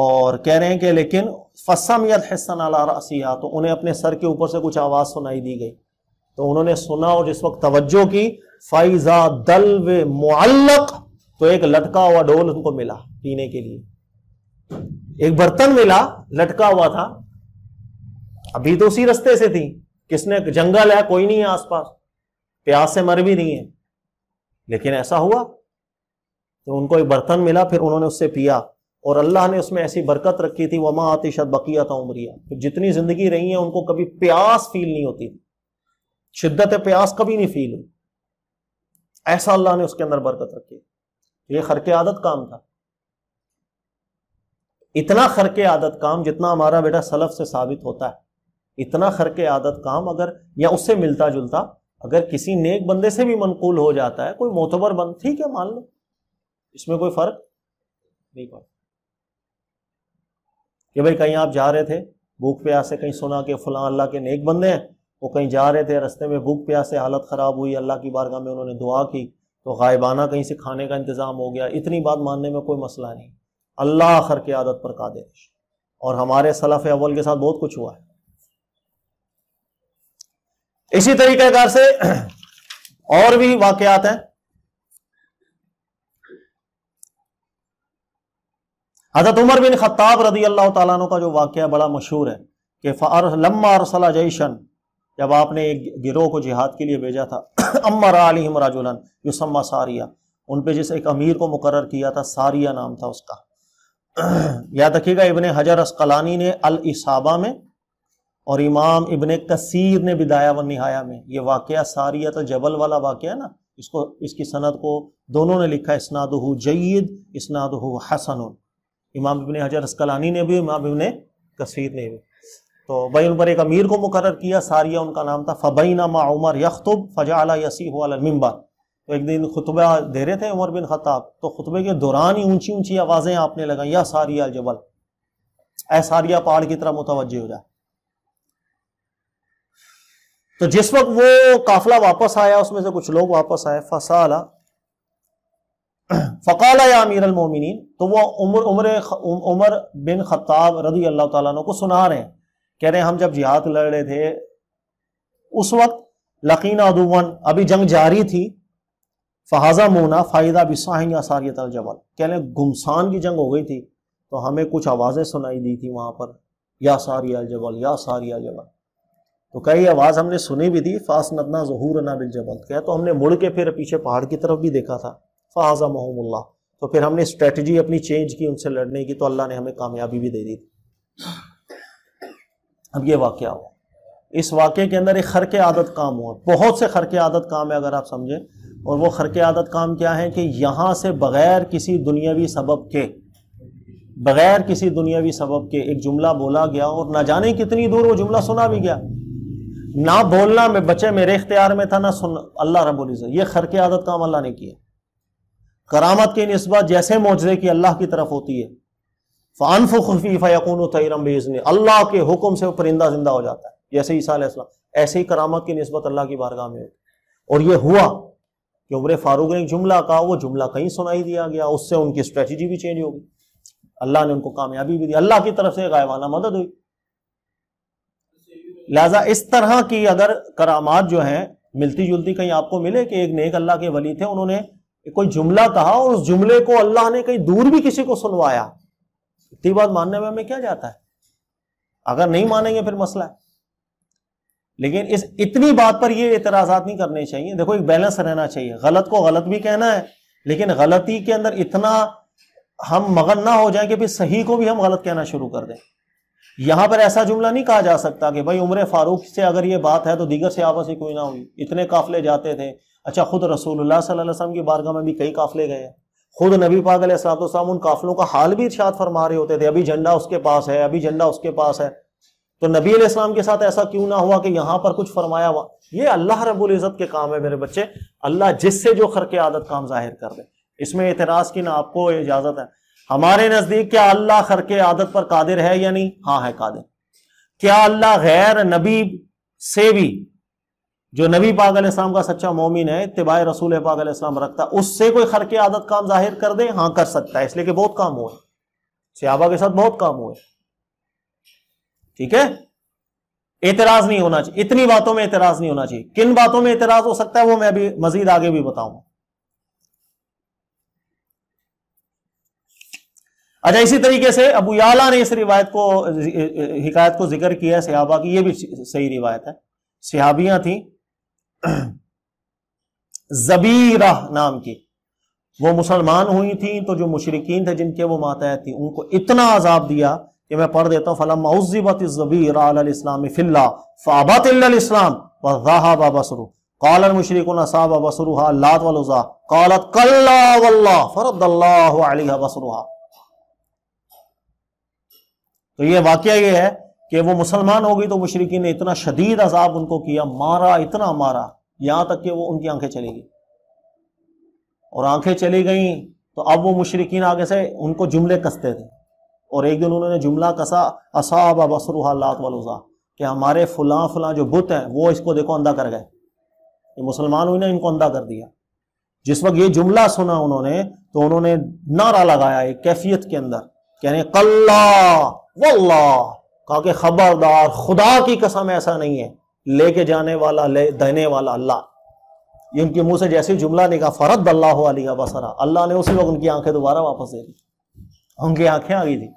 और कह रहे हैं कि लेकिन फसमियत हिस्सन अलासिया हाँ, तो उन्हें अपने सर के ऊपर से कुछ आवाज़ सुनाई दी गई तो उन्होंने सुना और जिस वक्त तवज्जो की फाइजा दल वे मुअल्लक तो एक लटका हुआ डोल उनको मिला पीने के लिए एक बर्तन मिला लटका हुआ था अभी तो उसी रस्ते से थी किसने जंगल है कोई नहीं है आसपास प्यास से मर भी नहीं है लेकिन ऐसा हुआ तो उनको एक बर्तन मिला फिर उन्होंने उससे पिया और अल्लाह ने उसमें ऐसी बरकत रखी थी वमा आतिशत बकिया था उमरिया तो जितनी जिंदगी रही है उनको कभी प्यास फील नहीं होती थी शिद्दत प्यास कभी नहीं फील हुई ऐसा अल्लाह ने उसके अंदर बरकत रखी ये खरके आदत काम था इतना खरके आदत काम जितना हमारा बेटा सलफ से साबित होता है इतना खर के आदत काम अगर या उससे मिलता जुलता अगर किसी नेक बंदे से भी मनकूल हो जाता है कोई मोतबर बंद ठीक है मान लो इसमें कोई फर्क नहीं पड़ता कि भाई कहीं आप जा रहे थे भूख प्यास से कहीं सुना के फलां अल्लाह के नेक बंदे हैं वो कहीं जा रहे थे रस्ते में भूख प्यास से हालत ख़राब हुई अल्लाह की बारगाह में उन्होंने दुआ की तो गायबाना कहीं से खाने का इंतज़ाम हो गया इतनी बात मानने में कोई मसला नहीं अल्लाह आखर की आदत पर कादिश और हमारे सलाफ अव्वल के साथ बहुत कुछ हुआ है इसी तरीकेकार से और भी वाकयात हैं हजरत उमर बिन खत्ताब रदी अल्लाह तु का जो वाक्य बड़ा मशहूर है कि फ़ार लम्मा अरसला जैशन जब आपने एक गिरोह को जिहाद के लिए भेजा था अम्मर आलिम राजुलन युसम्मा सारिया उन पे जिस एक अमीर को मुकर किया था सारिया नाम था उसका याद रखिएगा इबन हजर अस्कलानी ने अल इसाबा में और इमाम इबन कसीर ने बिदाया व नहाया में ये वाक़ तो जबल वाला वाक़ है ना इसको इसकी सनद को दोनों ने लिखा इसनाद जयद इसनाद हसन इमाम इबन हजर रसकलानी ने भी इमाम इबन कसीर ने भी तो भाई उन पर एक अमीर को मुकर किया सारिया उनका नाम था फबई मा उमर यखतुब फजा यसीह अलमिम्बर तो एक दिन खुतबा दे रहे थे उमर बिन खताब तो खुतबे के दौरान ही ऊंची ऊंची आवाज़ें आपने लगाई या सारिया जबल ए सारिया पहाड़ की तरह मुतवजह हो जाए तो जिस वक्त वो काफिला वापस आया उसमें से कुछ लोग वापस आए फसाला फ़काला या अमीर अलमोमिन तो वो Umar Umar Umar bin Khattab रदी अल्लाह तु को सुना रहे हैं कह रहे हैं हम जब जिहाद लड़ रहे थे उस वक्त लकीना अदुवन अभी जंग जारी थी फहाजा मोना फ़ायदा बिसाहिन या सारियत कह रहे गुमसान की जंग हो गई थी तो हमें कुछ आवाज़ें सुनाई दी थी वहां पर या सारिया जबल या सारिया जबल तो कई आवाज़ हमने सुनी भी थी फास नदना जहूर ना बिल जबल क्या तो हमने मुड़ के फिर पीछे पहाड़ की तरफ भी देखा था फ़ाजा महमुल्ला तो फिर हमने स्ट्रेटजी अपनी चेंज की उनसे लड़ने की तो अल्लाह ने हमें कामयाबी भी दे दी थी अब ये वाक्य हुआ इस वाक्य के अंदर एक खर के आदत काम हुआ बहुत से खर के आदत काम है अगर आप समझें और वो खर के आदत काम क्या है कि यहाँ से बग़ैर किसी दुनियावी सबब के बग़ैर किसी दुनियावी सबब के एक जुमला बोला गया और ना जाने कितनी दूर वो जुमला सुना भी गया ना बोलना में बचे मेरे इख्तियार में था ना सुन अल्लाह रबुल्ज़त ये खर की आदत काम अल्लाह ने किया करामत की नस्बत जैसे मोजरे की अल्लाह की तरफ होती है फ़ानफ़ खफी फ़ैकून तैरम अल्लाह के हुक्म से वो परिंदा जिंदा हो जाता है जैसे ईसा ऐसे ही करामत की नस्बत अल्लाह की बारगाह में होती और ये हुआ कि उम्र फारूक ने एक जुमला कहा वो जुमला कहीं सुनाई दिया गया उससे उनकी स्ट्रेटजी भी चेंज हो गई अल्लाह ने उनको कामयाबी भी दी अल्लाह की तरफ से गायबाना मदद हुई लिहाजा इस तरह की अगर करामात जो हैं मिलती जुलती कहीं आपको मिले कि एक नेक अल्लाह के वली थे उन्होंने कोई जुमला कहा और उस जुमले को अल्लाह ने कहीं दूर भी किसी को सुनवाया इतनी बात मानने में हमें क्या जाता है अगर नहीं मानेंगे फिर मसला है लेकिन इस इतनी बात पर ये इतराजात नहीं करने चाहिए देखो एक बैलेंस रहना चाहिए गलत को गलत भी कहना है लेकिन गलती के अंदर इतना हम मगन ना हो जाए कि फिर सही को भी हम गलत कहना शुरू कर दें यहां पर ऐसा जुमला नहीं कहा जा सकता कि भाई उम्र फारूक से अगर ये बात है तो दीगर से आपस ही कोई ना हुई इतने काफले जाते थे अच्छा खुद रसूलुल्लाह सल्लल्लाहु अलैहि वसल्लम की बारगाह में भी कई काफले गए खुद नबी पाक सलाम उन काफलों का हाल भी इर्शाद फरमा रहे होते थे अभी झंडा उसके पास है अभी झंडा उसके पास है तो नबी इस्लाम के साथ ऐसा क्यों ना हुआ कि यहाँ पर कुछ फरमाया हुआ ये अल्लाह रबुल इज़्ज़त के काम है मेरे बच्चे अल्लाह जिससे जो खर के आदत काम जाहिर कर दे इसमें एतराज़ की ना आपको इजाज़त है हमारे नजदीक क्या अल्लाह खर के आदत पर कादिर है या नहीं हाँ है कादिर क्या अल्लाह गैर नबी से भी जो नबी पागल इस्लाम का सच्चा मोमिन है तिबाह रसूल पागल इस्लाम रखता उससे कोई खर के आदत काम जाहिर कर दे हाँ कर सकता है इसलिए कि बहुत काम हुए सियाबा के साथ बहुत काम हुए ठीक है एतराज नहीं होना चाहिए इतनी बातों में एतराज नहीं होना चाहिए किन बातों में एतराज हो सकता है वो मैं अभी मजीद आगे भी बताऊंगा अच्छा इसी तरीके से अबू याला ने इस रिवायत को हिकायत को जिक्र किया है सहाबा की ये भी सही रिवायत है सहाबियां थी जबीरा नाम की वो मुसलमान हुई थी तो जो मुशरकिन थे जिनके वो मातहत थी उनको इतना आजाब दिया कि मैं पढ़ देता हूं हूँ फलमजिबत जबीराम फिल्ला फ़ाबत इस्लाम वाहा बसरू कालन मुशरकुन साबा बसरूहा लात वलुजा कालत कल्ला वल्ला फ़रद बसरूहा तो ये वाक्य ये है कि वो मुसलमान हो गई तो मुशरकिन ने इतना शदीद अजाब उनको किया मारा इतना मारा यहां तक कि वो उनकी आंखें चली गई और आंखें चली गई तो अब वो मुशरकिन आगे से उनको जुमले कसते थे और एक दिन उन्होंने जुमला कसा असाब बसरुहात वलुजा कि हमारे फुला फुला जो बुत हैं वो इसको देखो अंधा कर गए ये मुसलमान हुई ना इनको अंधा कर दिया जिस वक्त ये जुमला सुना उन्होंने तो उन्होंने नारा लगाया एक कैफियत के अंदर कहने कल्ला वल्ला कहा कि खबरदार खुदा की कसम ऐसा नहीं है लेके जाने वाला ले देने वाला अल्लाह ये उनके मुंह से जैसे जुमला निका फरत अल्लाह बसरा अल्लाह ने उसी वक्त उनकी आंखें दोबारा वापस दे दी उनकी आंखें आ गई थी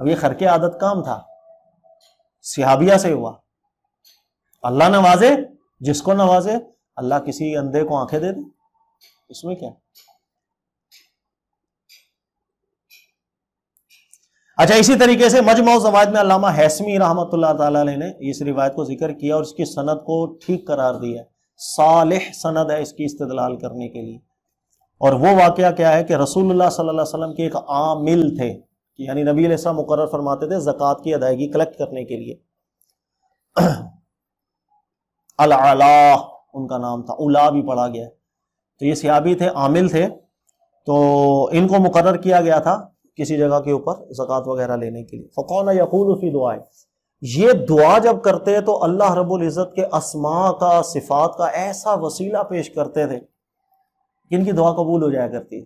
अब ये खर के आदत काम था सिहाबिया से हुआ अल्लाह नवाजे जिसको नवाजे अल्लाह किसी अंधे को आंखें दे दे इसमें क्या अच्छा इसी तरीके से मजमा जवायद में अलामा हैसमी रहमत ने इस रिवायत को जिक्र किया और इसकी सनद को ठीक करार दिया साल सनद है इसकी इस्तलाल करने के लिए और वो वाक़ क्या है कि रसूलुल्लाह सल्लल्लाहु अलैहि वसल्लम के एक आमिल थे यानी नबी अलैहिस्सलाम मुकर फरमाते थे ज़क़़त की अदायगी कलेक्ट करने के लिए अला उनका नाम था उला भी पढ़ा गया तो ये सियाबी थे आमिल थे तो इनको मुकर किया गया था किसी जगह के ऊपर जक़ात वगैरह लेने के लिए फ़कौन यकूल उसकी दुआएँ ये दुआ जब करते हैं तो अल्लाह रब्बुल इज़्ज़त के असमा का सिफात का ऐसा वसीला पेश करते थे जिनकी इनकी दुआ कबूल हो जाया करती है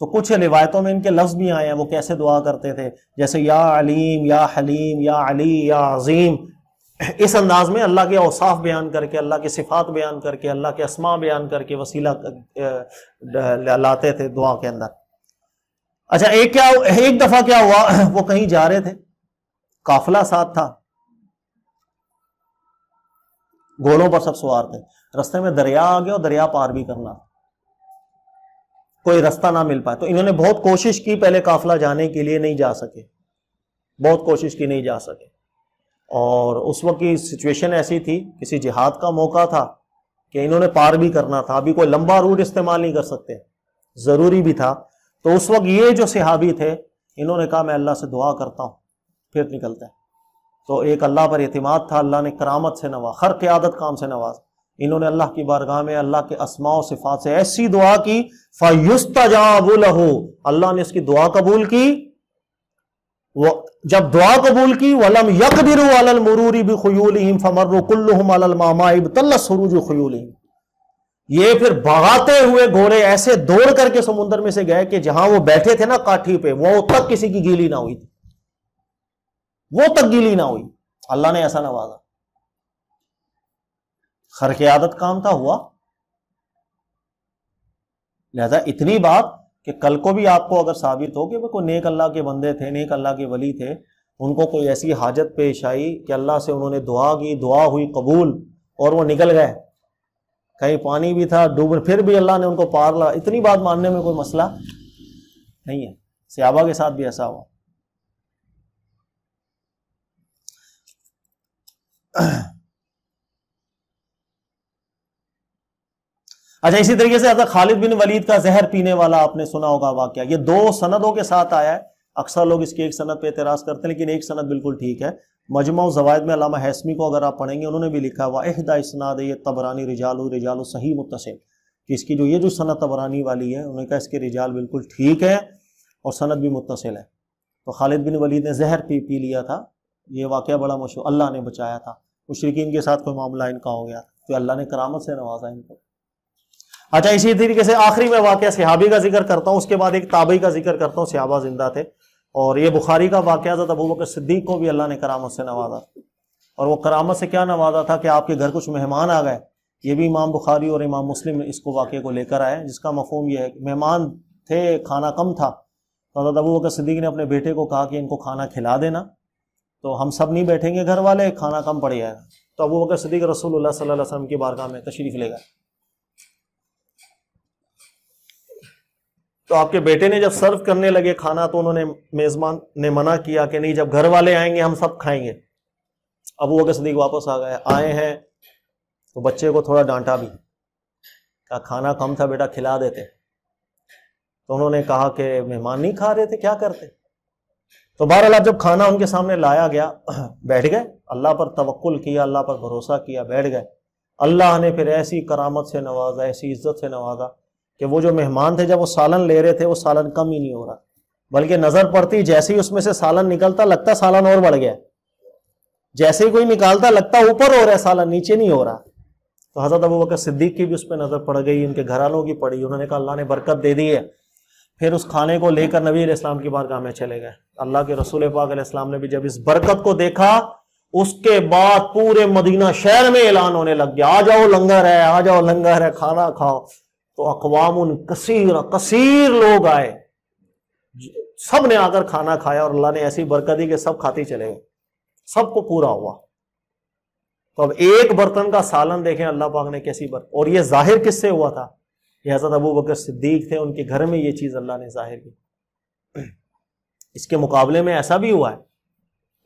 तो कुछ रिवायतों में इनके लफ्ज़ भी आए हैं वो कैसे दुआ करते थे जैसे या अलीम या हलीम या अली या अजीम इस अंदाज में अल्लाह के अवसाफ बयान करके अल्लाह के सिफात बयान करके अल्लाह के असमा बयान करके वसीला लाते थे दुआ के अंदर अच्छा एक क्या एक दफा क्या हुआ वो कहीं जा रहे थे काफिला साथ था घोड़ों पर सब सवार थे रस्ते में दरिया आ गया और दरिया पार भी करना कोई रास्ता ना मिल पाए तो इन्होंने बहुत कोशिश की पहले काफिला जाने के लिए नहीं जा सके बहुत कोशिश की नहीं जा सके और उस वक्त की सिचुएशन ऐसी थी किसी जिहाद का मौका था कि इन्होंने पार भी करना था अभी कोई लंबा रूट इस्तेमाल नहीं कर सकते ज़रूरी भी था तो उस वक्त ये जो सिहाबी थे इन्होंने कहा मैं अल्लाह से दुआ करता हूँ फिर निकलते हैं तो एक अल्लाह पर अहतमाद था अल्लाह ने करामत से नवाज हर क्यादत काम से नवाज इन्होंने अल्लाह की बारगाह में अल्लाह के असमाओ सिफात से ऐसी दुआ की फयुस्ता जाबुलहू अल्लाह ने इसकी दुआ कबूल की वो जब दुआ कबूल की वलम यकबिर मरूरी भी खयूल फमर कुल्लुम अलमाइब तल्लसरूज खयूल ये फिर भगाते हुए घोड़े ऐसे दौड़ करके समुद्र में से गए कि जहां वो बैठे थे ना काठी पे वो तक किसी की गीली ना हुई थी वो तक गीली ना हुई अल्लाह ने ऐसा नवाजा खर के आदत काम था हुआ लिहाजा इतनी बात कि कल को भी आपको अगर साबित हो कि वो कोई नेक अल्लाह के बंदे थे नेक अल्लाह के वली थे उनको कोई ऐसी हाजत पेश आई कि अल्लाह से उन्होंने दुआ की दुआ हुई कबूल और वो निकल गए कहीं पानी भी था डूब फिर भी अल्लाह ने उनको पार लगा इतनी बात मानने में कोई मसला नहीं है सियाबा के साथ भी ऐसा हुआ अच्छा इसी तरीके से हजरत खालिद बिन वलीद का जहर पीने वाला आपने सुना होगा वाक्य ये दो सनदों के साथ आया है अक्सर लोग इसकी एक सनद पे एतराज करते हैं लेकिन एक सनद बिल्कुल ठीक है मजमा ज़वायद में अलामा हैसमी को अगर आप पढ़ेंगे उन्होंने भी लिखा हुआ एहदा इसनाद ये तबरानी रिजालू रिजालू सही मुतसिल कि इसकी जो ये जो सनत तबरानी वाली है उन्होंने कहा इसके रिजाल बिल्कुल ठीक है और सनत भी मुतसिल है तो खालिद बिन वलीद ने जहर पी पी लिया था ये वाक़ बड़ा मशहूर अल्लाह ने बचाया था मुशरकिन के साथ कोई मामला इनका हो गया तो अल्लाह ने करामत से नवाजा इनको अच्छा इसी तरीके से आखिरी में वाक़ सिहाबी का जिक्र करता हूँ उसके बाद एक ताबई का जिक्र करता हूँ सहाबा जिंदा थे और ये बुखारी का था तो अबू बकर सिद्दीक को भी अल्लाह ने करामत से नवाजा और वो करामत से क्या नवाजा था कि आपके घर कुछ मेहमान आ गए ये भी इमाम बुखारी और इमाम मुस्लिम इसको वाक़े को लेकर आए जिसका मफहम यह है कि मेहमान थे खाना कम था तो हजरत अबू बकर सिद्दीक ने अपने बेटे को कहा कि इनको खाना खिला देना तो हम सब नहीं बैठेंगे घर वाले खाना कम पड़ जाएगा तो अबू बकर सिद्दीक रसूल सल्लम की बारगाह में तशरीफ़ ले गए तो आपके बेटे ने जब सर्व करने लगे खाना तो उन्होंने मेजबान ने मना किया कि नहीं जब घर वाले आएंगे हम सब खाएंगे अब वो सदीक वापस आ गए आए हैं तो बच्चे को थोड़ा डांटा भी कहा खाना कम था बेटा खिला देते तो उन्होंने कहा कि मेहमान नहीं खा रहे थे क्या करते तो बहरअल जब खाना उनके सामने लाया गया बैठ गए अल्लाह पर तवक्ल किया अल्लाह पर भरोसा किया बैठ गए अल्लाह ने फिर ऐसी करामत से नवाजा ऐसी इज्जत से नवाजा कि वो जो मेहमान थे जब वो सालन ले रहे थे वो सालन कम ही नहीं हो रहा बल्कि नजर पड़ती जैसे ही उसमें से सालन निकलता लगता सालन और बढ़ गया जैसे ही कोई निकालता लगता ऊपर हो रहा है सालन नीचे नहीं हो रहा तो हजरत अबू बकर सिद्दीक की भी उस पर नजर पड़ गई उनके घरालों की पड़ी उन्होंने कहा अल्लाह ने बरकत दे दी है फिर उस खाने को लेकर नबी इस्लाम की बारगाह में चले गए अल्लाह के रसूल पाक इस्लाम ने भी जब इस बरकत को देखा उसके बाद पूरे मदीना शहर में ऐलान होने लग गया आ जाओ लंगर है आ जाओ लंगर है खाना खाओ तो अकवाम कसीर कसीर लोग आए सब ने आकर खाना खाया और अल्लाह ने ऐसी बरकत दी कि सब खाते चले गए सबको पूरा हुआ तो अब एक बर्तन का सालन देखें अल्लाह पाक ने कैसी बर्तन और ये जाहिर किससे हुआ था ये हजरत अबू बकर सिद्दीक थे उनके घर में ये चीज़ अल्लाह ने जाहिर की इसके मुकाबले में ऐसा भी हुआ है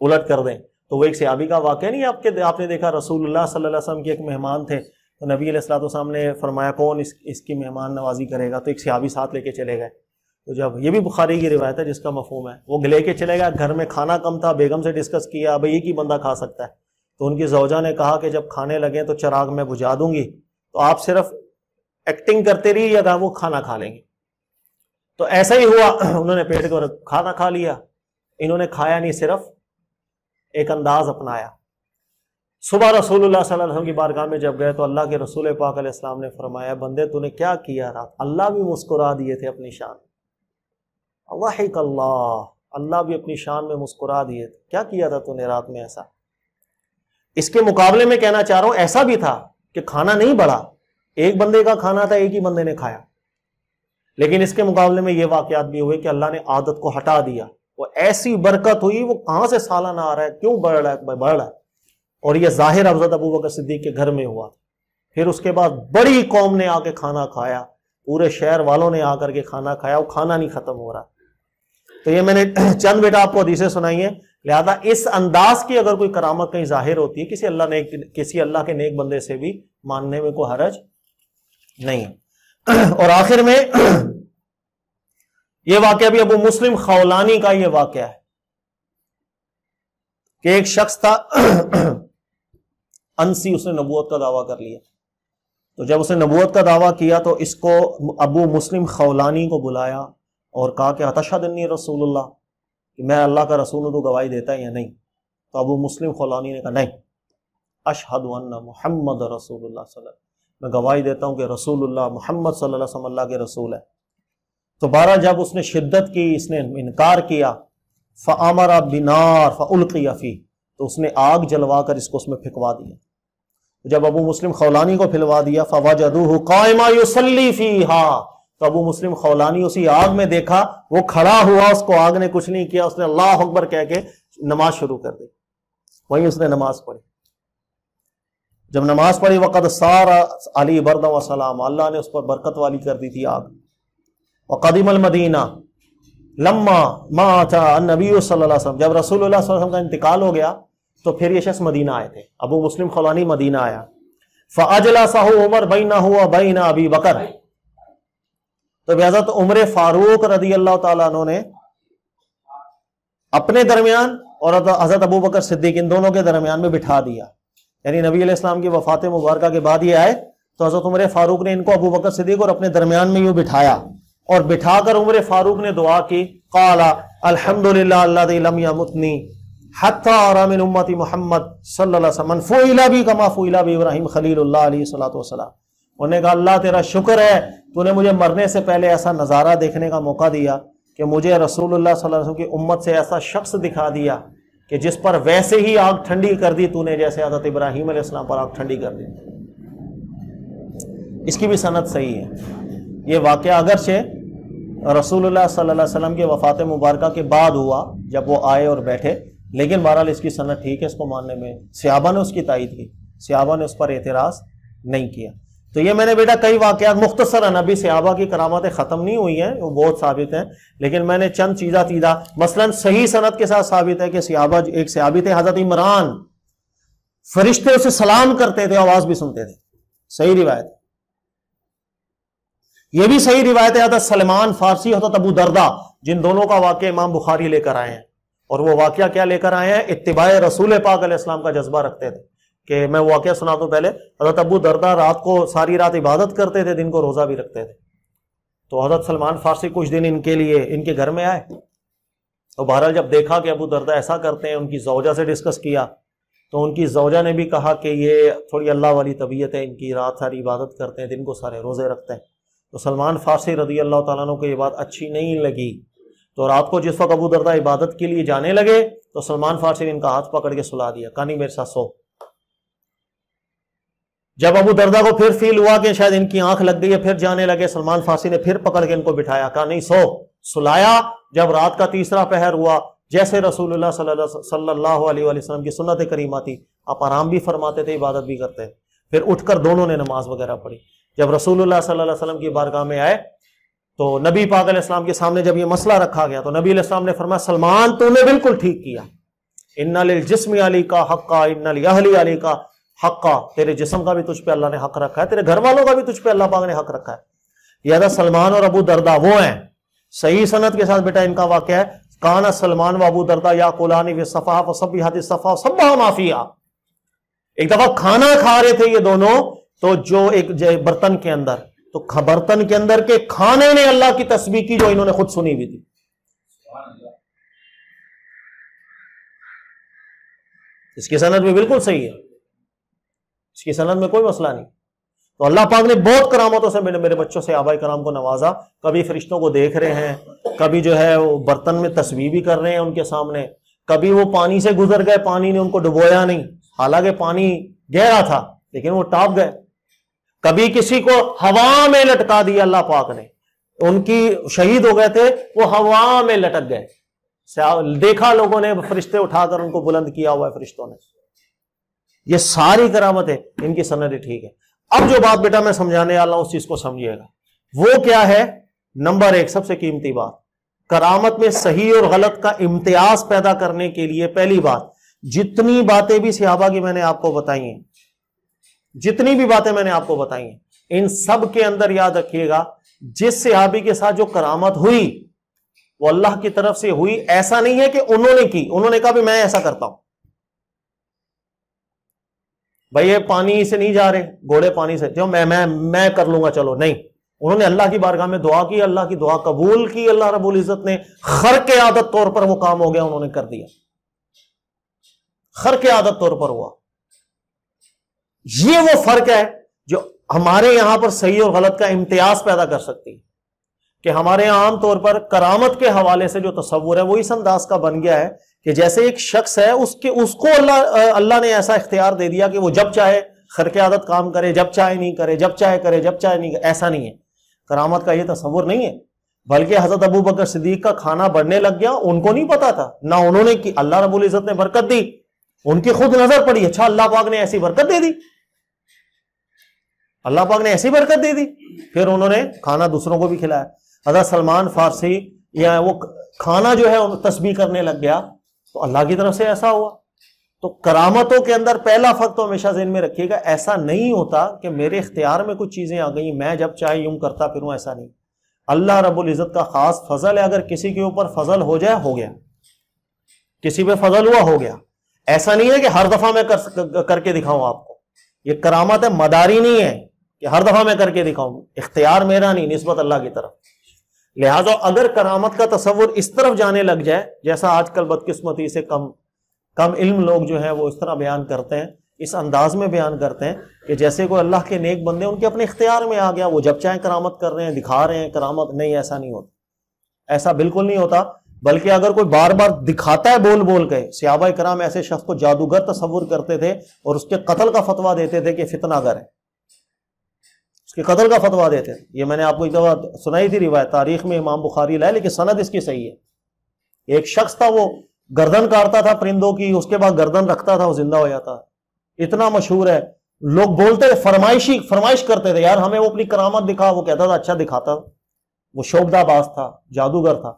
उलट कर दें तो वो एक सियाबी का वाक्य नहीं आपके आपने देखा रसूलुल्लाह सल्लल्लाहु अलैहि वसल्लम के एक मेहमान थे तो नबी अलैहिस्सलाम ने फरमाया कौन इस इसकी मेहमान नवाजी करेगा तो एक सियाबी साथ लेके चले गए तो जब ये भी बुखारी की रिवायत है जिसका मफहम है वो लेके चले गए घर में खाना कम था बेगम से डिस्कस किया भाई एक ही बंदा खा सकता है तो उनकी जौजा ने कहा कि जब खाने लगे तो चराग मैं बुझा दूंगी तो आप सिर्फ एक्टिंग करते रहिए या वो खाना खा लेंगे तो ऐसा ही हुआ उन्होंने पेट को खाना खा लिया इन्होंने खाया नहीं सिर्फ एक अंदाज अपनाया सुबह रसूल सल्लम की बारगाह में जब गए तो अल्लाह के रसूल पाक ने फरमाया बंदे तूने क्या किया रात अल्लाह भी मुस्कुरा दिए थे अपनी शान अल्लाह अल्लाह अल्लाह भी अपनी शान में मुस्कुरा दिए थे क्या किया था तूने रात में ऐसा इसके मुकाबले में कहना चाह रहा हूं ऐसा भी था कि खाना नहीं बढ़ा एक बंदे का खाना था एक ही बंदे ने खाया लेकिन इसके मुकाबले में ये वाकत भी हुए कि अल्लाह ने आदत को हटा दिया वो ऐसी बरकत हुई वो कहां से सालाना आ रहा है क्यों बढ़ रहा है बढ़ रहा है और यह जाहिर हजरत अबू बकर सिद्दीक के घर में हुआ फिर उसके बाद बड़ी कौम ने आके खाना खाया पूरे शहर वालों ने आकर के खाना खाया वो खाना नहीं खत्म हो रहा तो ये मैंने चंद बेटा आपको हदीसें सुनाई है लिहाजा इस अंदाज की अगर कोई करामत कहीं जाहिर होती है किसी अल्लाह ने किसी अल्लाह के नेक बंदे से भी मानने में कोई हरज नहीं और आखिर में यह वाक्य भी अबू मुस्लिम खौलानी का यह वाक्य है कि एक शख्स था अनसी उसने नबूत का दावा कर लिया तो जब उसने नबूत का दावा किया तो इसको अबू मुस्लिम खौलानी को बुलाया और कहा कि अतशादनी रसूल कि मैं अल्लाह का रसूल तो गवाही देता है या नहीं तो अबू मुस्लिम खौलानी ने कहा नहीं अशहद मोहम्मद रसूल मैं गवाही देता हूँ कि रसूल मोहम्मद सल्ला के रसूल है तो बारह जब उसने शिद्दत की इसने इनकार किया फ़ामरा बिनार फ़ुल्कियाफ़ी तो उसने आग जलवा कर इसको उसमें फिकवा दिया जब अबू मुस्लिम खौलानी को फिलवा दिया फवाजरूह कायमा तो अबू मुस्लिम खौलानी उसी आग में देखा वो खड़ा हुआ उसको आग ने कुछ नहीं किया उसने अल्लाह अकबर कह के नमाज शुरू कर दी वहीं उसने नमाज पढ़ी जब नमाज पढ़ी वक़द सारा अली बरद वसलाम अल्लाह ने उस पर बरकत वाली कर दी थी आग वक़दीमल मदीना लम्मा माँ था नबी जब रसूल का इंतकाल हो गया तो फिर ये शख्स मदीना आए थे अबू मुस्लिम खलानी मदीना आया फ़ाजला साहू उमर बई ना हुआ बई ना बकर तो लिहाजा तो उम्र फारूक रदी अल्लाह तु ने अपने दरमियान और हजरत अबू बकर सिद्दीक इन दोनों के दरमियान में बिठा दिया यानी नबी इस्लाम की वफात मुबारक के बाद ये आए तो हजरत उम्र फारूक ने इनको अबू बकर सिद्दीक और अपने दरमियान में यूं बिठाया और बिठाकर उम्र फारूक ने दुआ की काला अलहमदुल्ला हत्या मोहम्मद सल्लम भी कमा फ़ोला भी इब्राहिम खलील सलाम उन्होंने कहा अल्लाह तेरा शुक्र है तूने मुझे मरने से पहले ऐसा नज़ारा देखने का मौका दिया कि मुझे रसूलुल्लाह सल्लल्लाहु अलैहि वसल्लम की उम्मत से ऐसा शख्स दिखा दिया कि जिस पर वैसे ही आग ठंडी कर दी तूने जैसे हजरत इब्राहिम आसमाम पर आग ठंडी कर दी इसकी भी सनत सही है ये वाक़ अगरचे रसूल सल्लल्लाहु अलैहि के वफ़ात मुबारक के बाद हुआ जब वो आए और बैठे लेकिन बहरहाल इसकी सनत ठीक है इसको मानने में सियाबा ने उसकी तायद की सियाबा ने उस पर एतराज़ नहीं किया तो ये मैंने बेटा कई वाक़ात मुख्तसर अभी सियाबा की करामतें ख़त्म नहीं हुई हैं वो बहुत साबित हैं लेकिन मैंने चंद चीज़ा तीदा मसलन सही सनत के साथ साबित है कि सियाबा एक सियाबित है हज़रत इमरान फरिश्ते उसे सलाम करते थे आवाज़ भी सुनते थे सही रिवायत यह भी सही रिवायत है हज़रत सलमान फारसी हजरत तबू दरदा जिन दोनों का वाक्य इमाम बुखारी लेकर आए हैं और वो वाक्य क्या लेकर आए हैं इतबा रसूल पाक इस्लाम का जज्बा रखते थे कि मैं वाक्य सुना तो पहले हजरत अबू दरदा रात को सारी रात इबादत करते थे दिन को रोज़ा भी रखते थे तो हजरत सलमान फारसी कुछ दिन इनके लिए इनके घर में आए तो बहरहाल जब देखा कि अबू दरदा ऐसा करते हैं उनकी जौजा से डिस्कस किया तो उनकी जौजा ने भी कहा कि ये थोड़ी अल्लाह वाली तबीयत है इनकी रात सारी इबादत करते हैं दिन को सारे रोज़े रखते हैं तो सलमान फारसी रदी अल्लाह तु को ये बात अच्छी नहीं लगी तो रात को जिस वक्त अबू दरदा इबादत के लिए जाने लगे तो सलमान फारसी ने इनका हाथ पकड़ के सुला दिया कहानी मेरे साथ सो जब अबू दरदा को फिर फील हुआ कि शायद इनकी आंख लग गई है फिर जाने लगे सलमान फारसी ने फिर पकड़ के इनको बिठाया कहा नहीं सो सुलाया जब रात का तीसरा पहर हुआ जैसे रसूल सल्लल्लाहु अलैहि वसल्लम की सुन्नत करीमा थी आप आराम भी फरमाते थे इबादत भी करते फिर उठकर दोनों ने नमाज वगैरह पढ़ी जब रसूल सल्लल्लाहु अलैहि वसल्लम की बारगाह में आए तो नबी पाक इस्लाम के सामने जब यह मसला रखा गया तो नबी इस्लाम ने फरमाया सलमान तूने बिल्कुल ठीक किया इन्ना जिसम अली का हक्का इन्ना अहली अली का हक्का तेरे जिसम का भी तुझ पे अल्लाह ने हक रखा है तेरे घर वालों का भी तुझ पे अल्लाह पाक ने हक रखा है लिहाजा सलमान और अबू दरदा वो हैं सही सनत के साथ बेटा इनका वाक्य है काना सलमान व अबू दरदा या कोलानी व सफा व सब हाथी सफा सब माफिया एक दफा खाना खा रहे थे ये दोनों तो जो एक बर्तन के अंदर तो खबरतन के अंदर के खाने ने अल्लाह की तस्वीर की जो इन्होंने खुद सुनी हुई थी इसकी सनत भी बिल्कुल सही है इसकी सनत में कोई मसला नहीं तो अल्लाह पाक ने बहुत करामतों से मेरे मेरे बच्चों से आबाई कराम को नवाजा कभी फरिश्तों को देख रहे हैं कभी जो है वो बर्तन में तस्वीर भी कर रहे हैं उनके सामने कभी वो पानी से गुजर गए पानी ने उनको डुबोया नहीं हालांकि पानी गहरा था लेकिन वो टाप गए कभी किसी को हवा में लटका दिया अल्लाह पाक ने उनकी शहीद हो गए थे वो हवा में लटक गए देखा लोगों ने फरिश्ते उठाकर उनको बुलंद किया हुआ है फरिश्तों ने ये सारी करामत है इनकी सनद ठीक है अब जो बात बेटा मैं समझाने वाला हूं उस चीज को समझिएगा वो क्या है नंबर एक सबसे कीमती बात करामत में सही और गलत का इम्तियाज पैदा करने के लिए पहली बात जितनी बातें भी सिहाबा की मैंने आपको बताई हैं जितनी भी बातें मैंने आपको बताई हैं इन सब के अंदर याद रखिएगा जिस सिहाबी के साथ जो करामत हुई वो अल्लाह की तरफ से हुई ऐसा नहीं है कि उन्होंने की उन्होंने कहा भी मैं ऐसा करता हूं भाई ये पानी से नहीं जा रहे घोड़े पानी से जो मैं मैं मैं कर लूंगा चलो नहीं उन्होंने अल्लाह की बारगाह में दुआ की अल्लाह की दुआ कबूल की अल्लाह रबुल इज़्ज़त ने खर के आदत तौर पर वो काम हो गया उन्होंने कर दिया खर के आदत तौर पर हुआ ये वो फर्क है जो हमारे यहां पर सही और गलत का इम्तियाज पैदा कर सकती है कि हमारे आम तौर पर करामत के हवाले से जो तस्वुर है वो इस अंदाज का बन गया है कि जैसे एक शख्स है उसके उसको अल्लाह अल्लाह ने ऐसा इख्तियार दे दिया कि वो जब चाहे खर के आदत काम करे जब चाहे नहीं करे जब चाहे करे जब चाहे नहीं करे ऐसा नहीं है करामत का ये तस्वुर नहीं है बल्कि हजरत अबू बकर सिद्दीक का खाना बढ़ने लग गया उनको नहीं पता था ना उन्होंने कि अल्लाह रबुल इज़्ज़त ने बरकत दी उनकी खुद नजर पड़ी अच्छा अल्लाह पाक ने ऐसी बरकत दे दी अल्लाह पाक ने ऐसी बरकत दे दी फिर उन्होंने खाना दूसरों को भी खिलाया अदा सलमान फारसी या वो खाना जो है तस्बी करने लग गया तो अल्लाह की तरफ से ऐसा हुआ तो करामतों के अंदर पहला फर्क तो हमेशा जेन में रखिएगा ऐसा नहीं होता कि मेरे इख्तियार में कुछ चीज़ें आ गई मैं जब चाहे यूं करता फिर ऐसा नहीं अल्लाह रबुल इज़्ज़त का ख़ास फजल है अगर किसी के ऊपर फजल हो जाए हो गया किसी पे फजल हुआ हो गया ऐसा नहीं है कि हर दफ़ा मैं कर, करके दिखाऊं आपको ये करामत है मदारी नहीं है कि हर दफा मैं करके दिखाऊं इख्तियार मेरा नहीं नस्बत अल्लाह की तरफ लिहाजा अगर करामत का तस्वुर इस तरफ जाने लग जाए जैसा आजकल बदकिस्मती से कम कम इल्म लोग जो है वो इस तरह बयान करते हैं इस अंदाज में बयान करते हैं कि जैसे कोई अल्लाह के नेक बंदे उनके अपने इख्तियार में आ गया वो जब चाहे करामत कर रहे हैं दिखा रहे हैं करामत नहीं ऐसा नहीं होता ऐसा बिल्कुल नहीं होता बल्कि अगर कोई बार बार दिखाता है बोल बोल के सियाबा कराम ऐसे शख्स को जादूगर तस्वुर करते थे और उसके कत्ल का फतवा देते थे कि फितनागर है उसके कतल का फतवा देते हैं ये मैंने आपको एक दफ़ा सुनाई थी रिवायत तारीख में इमाम बुखारी लाए लेकिन सनद इसकी सही है एक शख्स था वो गर्दन काटता था परिंदों की उसके बाद गर्दन रखता था वो जिंदा हो जाता इतना मशहूर है लोग बोलते थे फरमाइशी फरमाइश करते थे यार हमें वो अपनी करामत दिखा वो कहता था अच्छा दिखाता वो शोभदाबाज था जादूगर था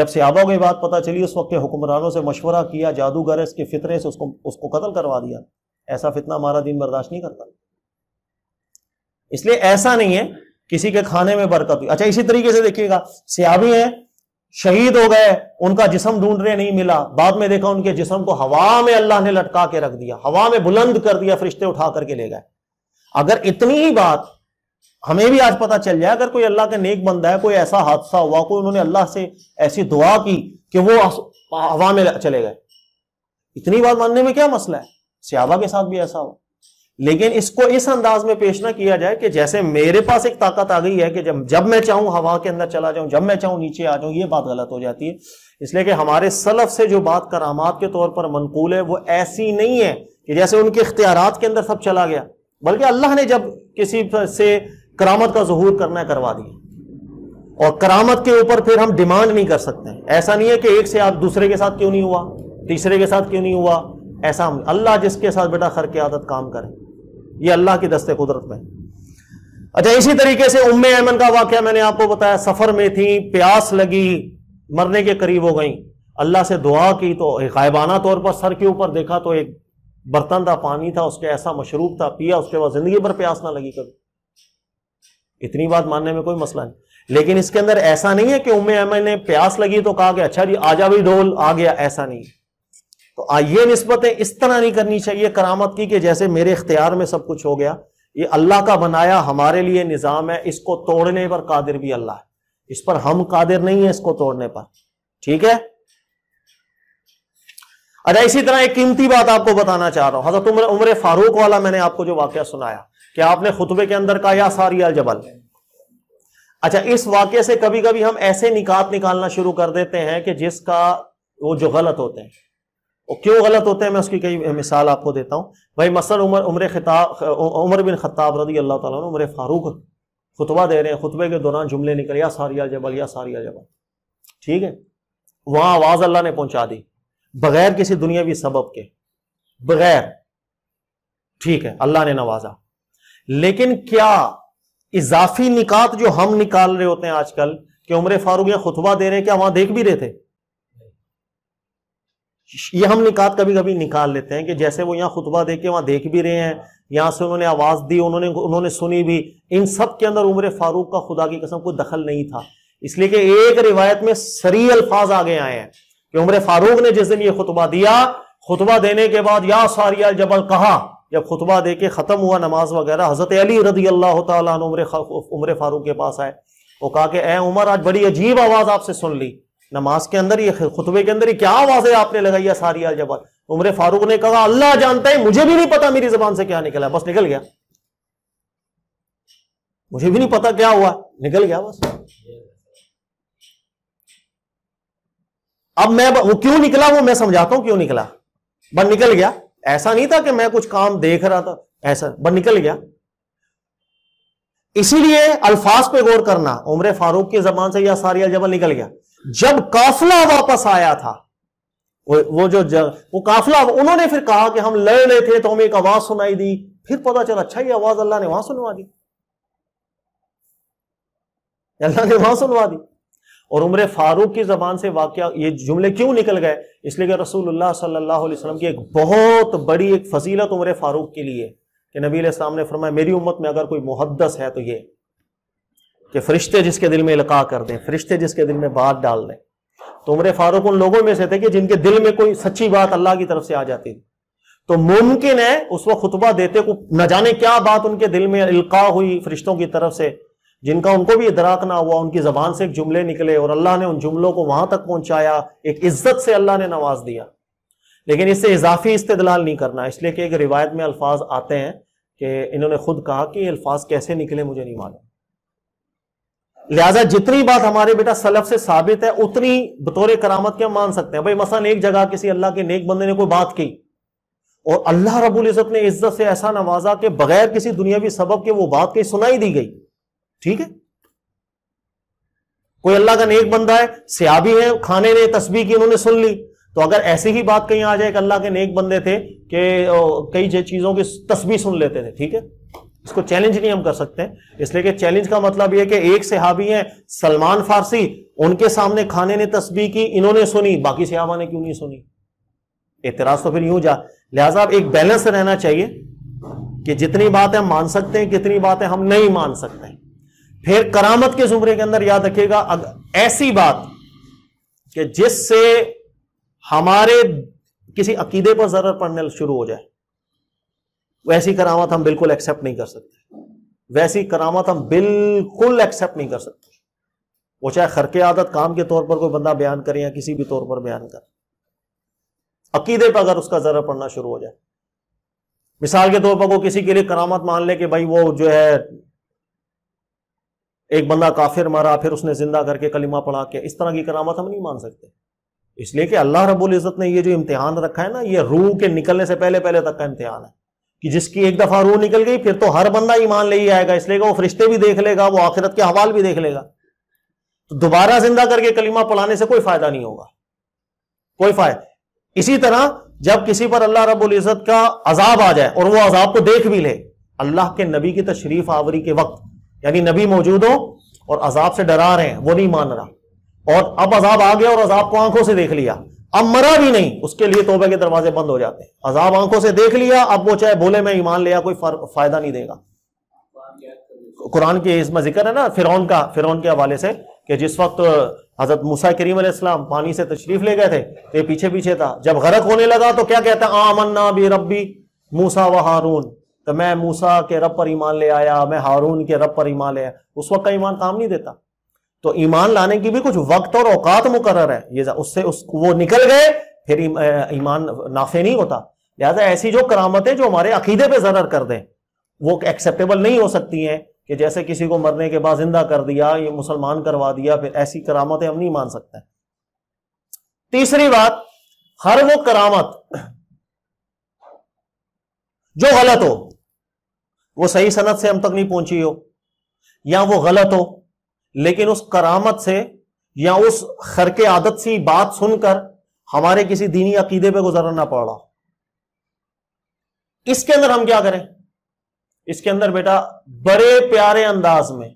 जब सियाबा की बात पता चली उस वक्त के हुक्मरानों से मशवरा किया जादूगर है इसके फितरे से उसको उसको कत्ल करवा दिया ऐसा फितना हमारा दिन बर्दाश्त नहीं करता इसलिए ऐसा नहीं है किसी के खाने में बरकत हुई अच्छा इसी तरीके से देखिएगा सियाबी है शहीद हो गए उनका जिसम ढूंढ रहे नहीं मिला बाद में देखा उनके जिसम को हवा में अल्लाह ने लटका के रख दिया हवा में बुलंद कर दिया फरिश्ते उठा करके ले गए अगर इतनी ही बात हमें भी आज पता चल जाए अगर कोई अल्लाह का नेक बंदा है कोई ऐसा हादसा हुआ कोई उन्होंने अल्लाह से ऐसी दुआ की कि वो हवा में चले गए इतनी बात मानने में क्या मसला है सियाबा के साथ भी ऐसा हुआ लेकिन इसको इस अंदाज में पेश ना किया जाए कि जैसे मेरे पास एक ताकत आ गई है कि जब जब मैं चाहूं हवा के अंदर चला जाऊं जब मैं चाहूं नीचे आ जाऊं ये बात गलत हो जाती है इसलिए कि हमारे सलफ से जो बात करामात के तौर पर मनकूल है वो ऐसी नहीं है कि जैसे उनके इख्तियारत के अंदर सब चला गया बल्कि अल्लाह ने जब किसी से करामत का जहूर करना करवा दिया और करामत के ऊपर फिर हम डिमांड नहीं कर सकते ऐसा नहीं है कि एक से आप दूसरे के साथ क्यों नहीं हुआ तीसरे के साथ क्यों नहीं हुआ ऐसा हम अल्लाह जिसके साथ बेटा खर की आदत काम करें ये अल्लाह की दस्ते कुदरत में अच्छा इसी तरीके से उम्मे ऐमन का वाक्य मैंने आपको बताया सफर में थी प्यास लगी मरने के करीब हो गई अल्लाह से दुआ की तो गायबाना तौर पर सर के ऊपर देखा तो एक बर्तन था पानी था उसके ऐसा मशरूब था पिया उसके बाद जिंदगी भर प्यास ना लगी कभी इतनी बात मानने में कोई मसला नहीं लेकिन इसके अंदर ऐसा नहीं है कि उम्मे ऐमन ने प्यास लगी तो कहा कि अच्छा जी आ जा भी ढोल आ गया ऐसा नहीं है तो ये नस्बतें इस तरह नहीं करनी चाहिए करामत की कि जैसे मेरे इख्तियार में सब कुछ हो गया ये अल्लाह का बनाया हमारे लिए निज़ाम है इसको तोड़ने पर कादिर भी अल्लाह है इस पर हम कादिर नहीं है इसको तोड़ने पर ठीक है अच्छा इसी तरह एक कीमती बात आपको बताना चाह रहा हूं हजरत उम्र उम्र फारूक वाला मैंने आपको जो वाक्य सुनाया कि आपने खुतबे के अंदर कहा या सारी अल जबल अच्छा इस वाक्य से कभी कभी हम ऐसे निकात निकालना शुरू कर देते हैं कि जिसका वो जो गलत होते हैं और क्यों गलत होते हैं मैं उसकी कई मिसाल आपको देता हूँ भाई मसल उमर उम्र खिताब उमर बिन खत्ताब रदी अल्लाह तुम उम्र फारूक खुतबा दे रहे हैं खुतबे के दौरान जुमले निकल या सारिया जबल या सारिया जबल ठीक है वहां आवाज अल्लाह ने पहुंचा दी बगैर किसी दुनियावी सबब के बगैर ठीक है अल्लाह ने नवाजा लेकिन क्या इजाफी निकात जो हम निकाल रहे होते हैं आजकल कि उम्र फारूक या खुतबा दे रहे हैं क्या वहां देख भी रहे थे ये हम निकात कभी कभी निकाल लेते हैं कि जैसे वो यहाँ खुतबा दे के वहाँ देख भी रहे हैं यहाँ से उन्होंने आवाज़ दी उन्होंने उन्होंने सुनी भी इन सब के अंदर उम्र फारूक का खुदा की कसम कोई दखल नहीं था इसलिए कि एक रिवायत में सरी अल्फाज आगे आए हैं कि उम्र फारूक ने जिस दिन ये खुतबा दिया खुतबा देने के बाद या सारिया जबल कहा जब खुतबा दे के ख़त्म हुआ नमाज वगैरह हज़रत अली रदी अल्लाह तमर उम्र फारूक के पास आए वो कहा कि ए उमर आज बड़ी अजीब आवाज़ आपसे सुन ली नमाज के अंदर ही खुतबे के अंदर ही क्या आवाजें आपने लगाई है सारी अलजबात उम्र फारूक ने कहा अल्लाह जानता है मुझे भी नहीं पता मेरी जबान से क्या निकला बस निकल गया मुझे भी नहीं पता क्या हुआ निकल गया बस अब मैं वो क्यों निकला वो मैं समझाता हूं क्यों निकला बस निकल गया ऐसा नहीं था कि मैं कुछ काम देख रहा था ऐसा बस निकल गया इसीलिए अल्फाज पे गौर करना उम्र फारूक की जबान से यह सारी अलजबल निकल गया जब काफला वापस आया था वो, वो जो जग, वो काफला उन्होंने फिर कहा कि हम लड़ रहे थे तो हमें एक आवाज सुनाई दी फिर पता चला अच्छा ये आवाज अल्लाह ने वहां सुनवा दी अल्लाह ने वहां सुनवा दी और उम्र फारूक की जबान से वाक्य ये जुमले क्यों निकल गए इसलिए कि रसूलुल्लाह सल्लल्लाहु अलैहि वसल्लम की एक बहुत बड़ी एक फजीलत उम्र फारूक के लिए कि नबी सामने ने फरमाया मेरी उम्मत में अगर कोई मुहदस है तो ये कि फरिश्ते जिसके दिल में इलका कर दें फरिश्ते जिसके दिल में बात डाल दें तो उम्र फारूक उन लोगों में से थे कि जिनके दिल में कोई सच्ची बात अल्लाह की तरफ से आ जाती थी तो मुमकिन है उस वक्त खुतबा देते को न जाने क्या बात उनके दिल में इल्का हुई फरिश्तों की तरफ से जिनका उनको भी इदराक ना हुआ उनकी जबान से एक जुमले निकले और अल्लाह ने उन जुमलों को वहां तक पहुंचाया एक इज्जत से अल्लाह ने नवाज दिया लेकिन इससे इजाफी इस्तेदलाल नहीं करना इसलिए कि एक रिवायत में अल्फाज आते हैं कि इन्होंने खुद कहा कि अल्फाज कैसे निकले मुझे नहीं मालूम लिहाजा जितनी बात हमारे बेटा सलफ से साबित है उतनी बतौर करामत के हम मान सकते हैं भाई मसान एक जगह किसी अल्लाह के नेक बंदे ने कोई बात की और अल्लाह रबुल इज़्ज़त ने इज्जत से ऐसा नवाजा कि बगैर किसी दुनियावी सबक के वो बात कहीं सुनाई दी गई ठीक है कोई अल्लाह का नेक बंदा है सियाबी है खाने ने तस्बी की उन्होंने सुन ली तो अगर ऐसी ही बात कहीं आ जाए कि अल्लाह के नेक बंदे थे कि कई चीजों की तस्बी सुन लेते थे ठीक है इसको चैलेंज नहीं हम कर सकते इसलिए कि चैलेंज का मतलब यह कि एक सिहाबी है सलमान फारसी उनके सामने खाने ने तस्बी की इन्होंने सुनी बाकी सिहाबा ने क्यों नहीं सुनी एतराज तो फिर यूं जा लिहाजा एक बैलेंस रहना चाहिए कि जितनी बात हम मान सकते हैं कितनी बातें हम नहीं मान सकते फिर करामत के जुमरे के अंदर याद रखिएगा ऐसी बात कि जिससे हमारे किसी अकीदे पर जरूर पड़ने शुरू हो जाए वैसी करामत हम बिल्कुल एक्सेप्ट नहीं कर सकते वैसी करामत हम बिल्कुल एक्सेप्ट नहीं कर सकते वो चाहे खरके आदत काम के तौर पर कोई बंदा बयान करे या किसी भी तौर पर बयान कर अकीदे पर अगर उसका जरा पड़ना शुरू हो जाए मिसाल के तौर पर वो किसी के लिए करामत मान ले कि भाई वो जो है एक बंदा काफिर मारा फिर उसने जिंदा करके कलिमा पढ़ा के इस तरह की करामत हम नहीं मान सकते इसलिए कि अल्लाह रबुल इज़्ज़त ने ये जो इम्तिहान रखा है ना ये रूह के निकलने से पहले पहले तक का इम्तिहान है कि जिसकी एक दफा रूह निकल गई फिर तो हर बंदा ईमान ले ही आएगा इसलिए वो फरिश्ते भी देख लेगा वो आखिरत के हवाल भी देख लेगा तो दोबारा जिंदा करके कलीमा पढ़ाने से कोई फायदा नहीं होगा कोई फायदा इसी तरह जब किसी पर अल्लाह रब्बुल इज़्ज़त का अजाब आ जाए और वो अजाब को देख भी ले अल्लाह के नबी की तशरीफ आवरी के वक्त यानी नबी मौजूद हो और अजाब से डरा रहे हैं वो नहीं मान रहा और अब अजाब आ गया और अजाब को आंखों से देख लिया अब मरा भी नहीं उसके लिए तोबे के दरवाजे बंद हो जाते हैं अजाब आंखों से देख लिया अब वो चाहे बोले मैं ईमान लिया कोई फायदा नहीं देगा कुरान के इसमें जिक्र है ना फिरौन का फिरौन के हवाले से कि जिस वक्त हजरत मूसा करीम इस्लाम पानी से तशरीफ ले गए थे तो ये पीछे पीछे था जब गरक होने लगा तो क्या कहता आमन्ना भी रबी मूसा व हारून तो मैं मूसा के रब पर ईमान ले आया मैं हारून के रब पर ईमान ले आया उस वक्त का ईमान काम नहीं देता तो ईमान लाने की भी कुछ वक्त और औकात मुकर है ये उससे उस वो निकल गए फिर ईमान नाफे नहीं होता लिहाजा ऐसी जो करामतें जो हमारे अकीदे पे जरर कर दें वो एक्सेप्टेबल नहीं हो सकती हैं कि जैसे किसी को मरने के बाद जिंदा कर दिया ये मुसलमान करवा दिया फिर ऐसी करामतें हम नहीं मान सकते तीसरी बात हर वो करामत जो गलत हो वो सही सनत से हम तक नहीं पहुंची हो या वो गलत हो लेकिन उस करामत से या उस खर के आदत सी बात सुनकर हमारे किसी दीनी अकीदे पे गुजरना पड़ा इसके अंदर हम क्या करें इसके अंदर बेटा बड़े प्यारे अंदाज में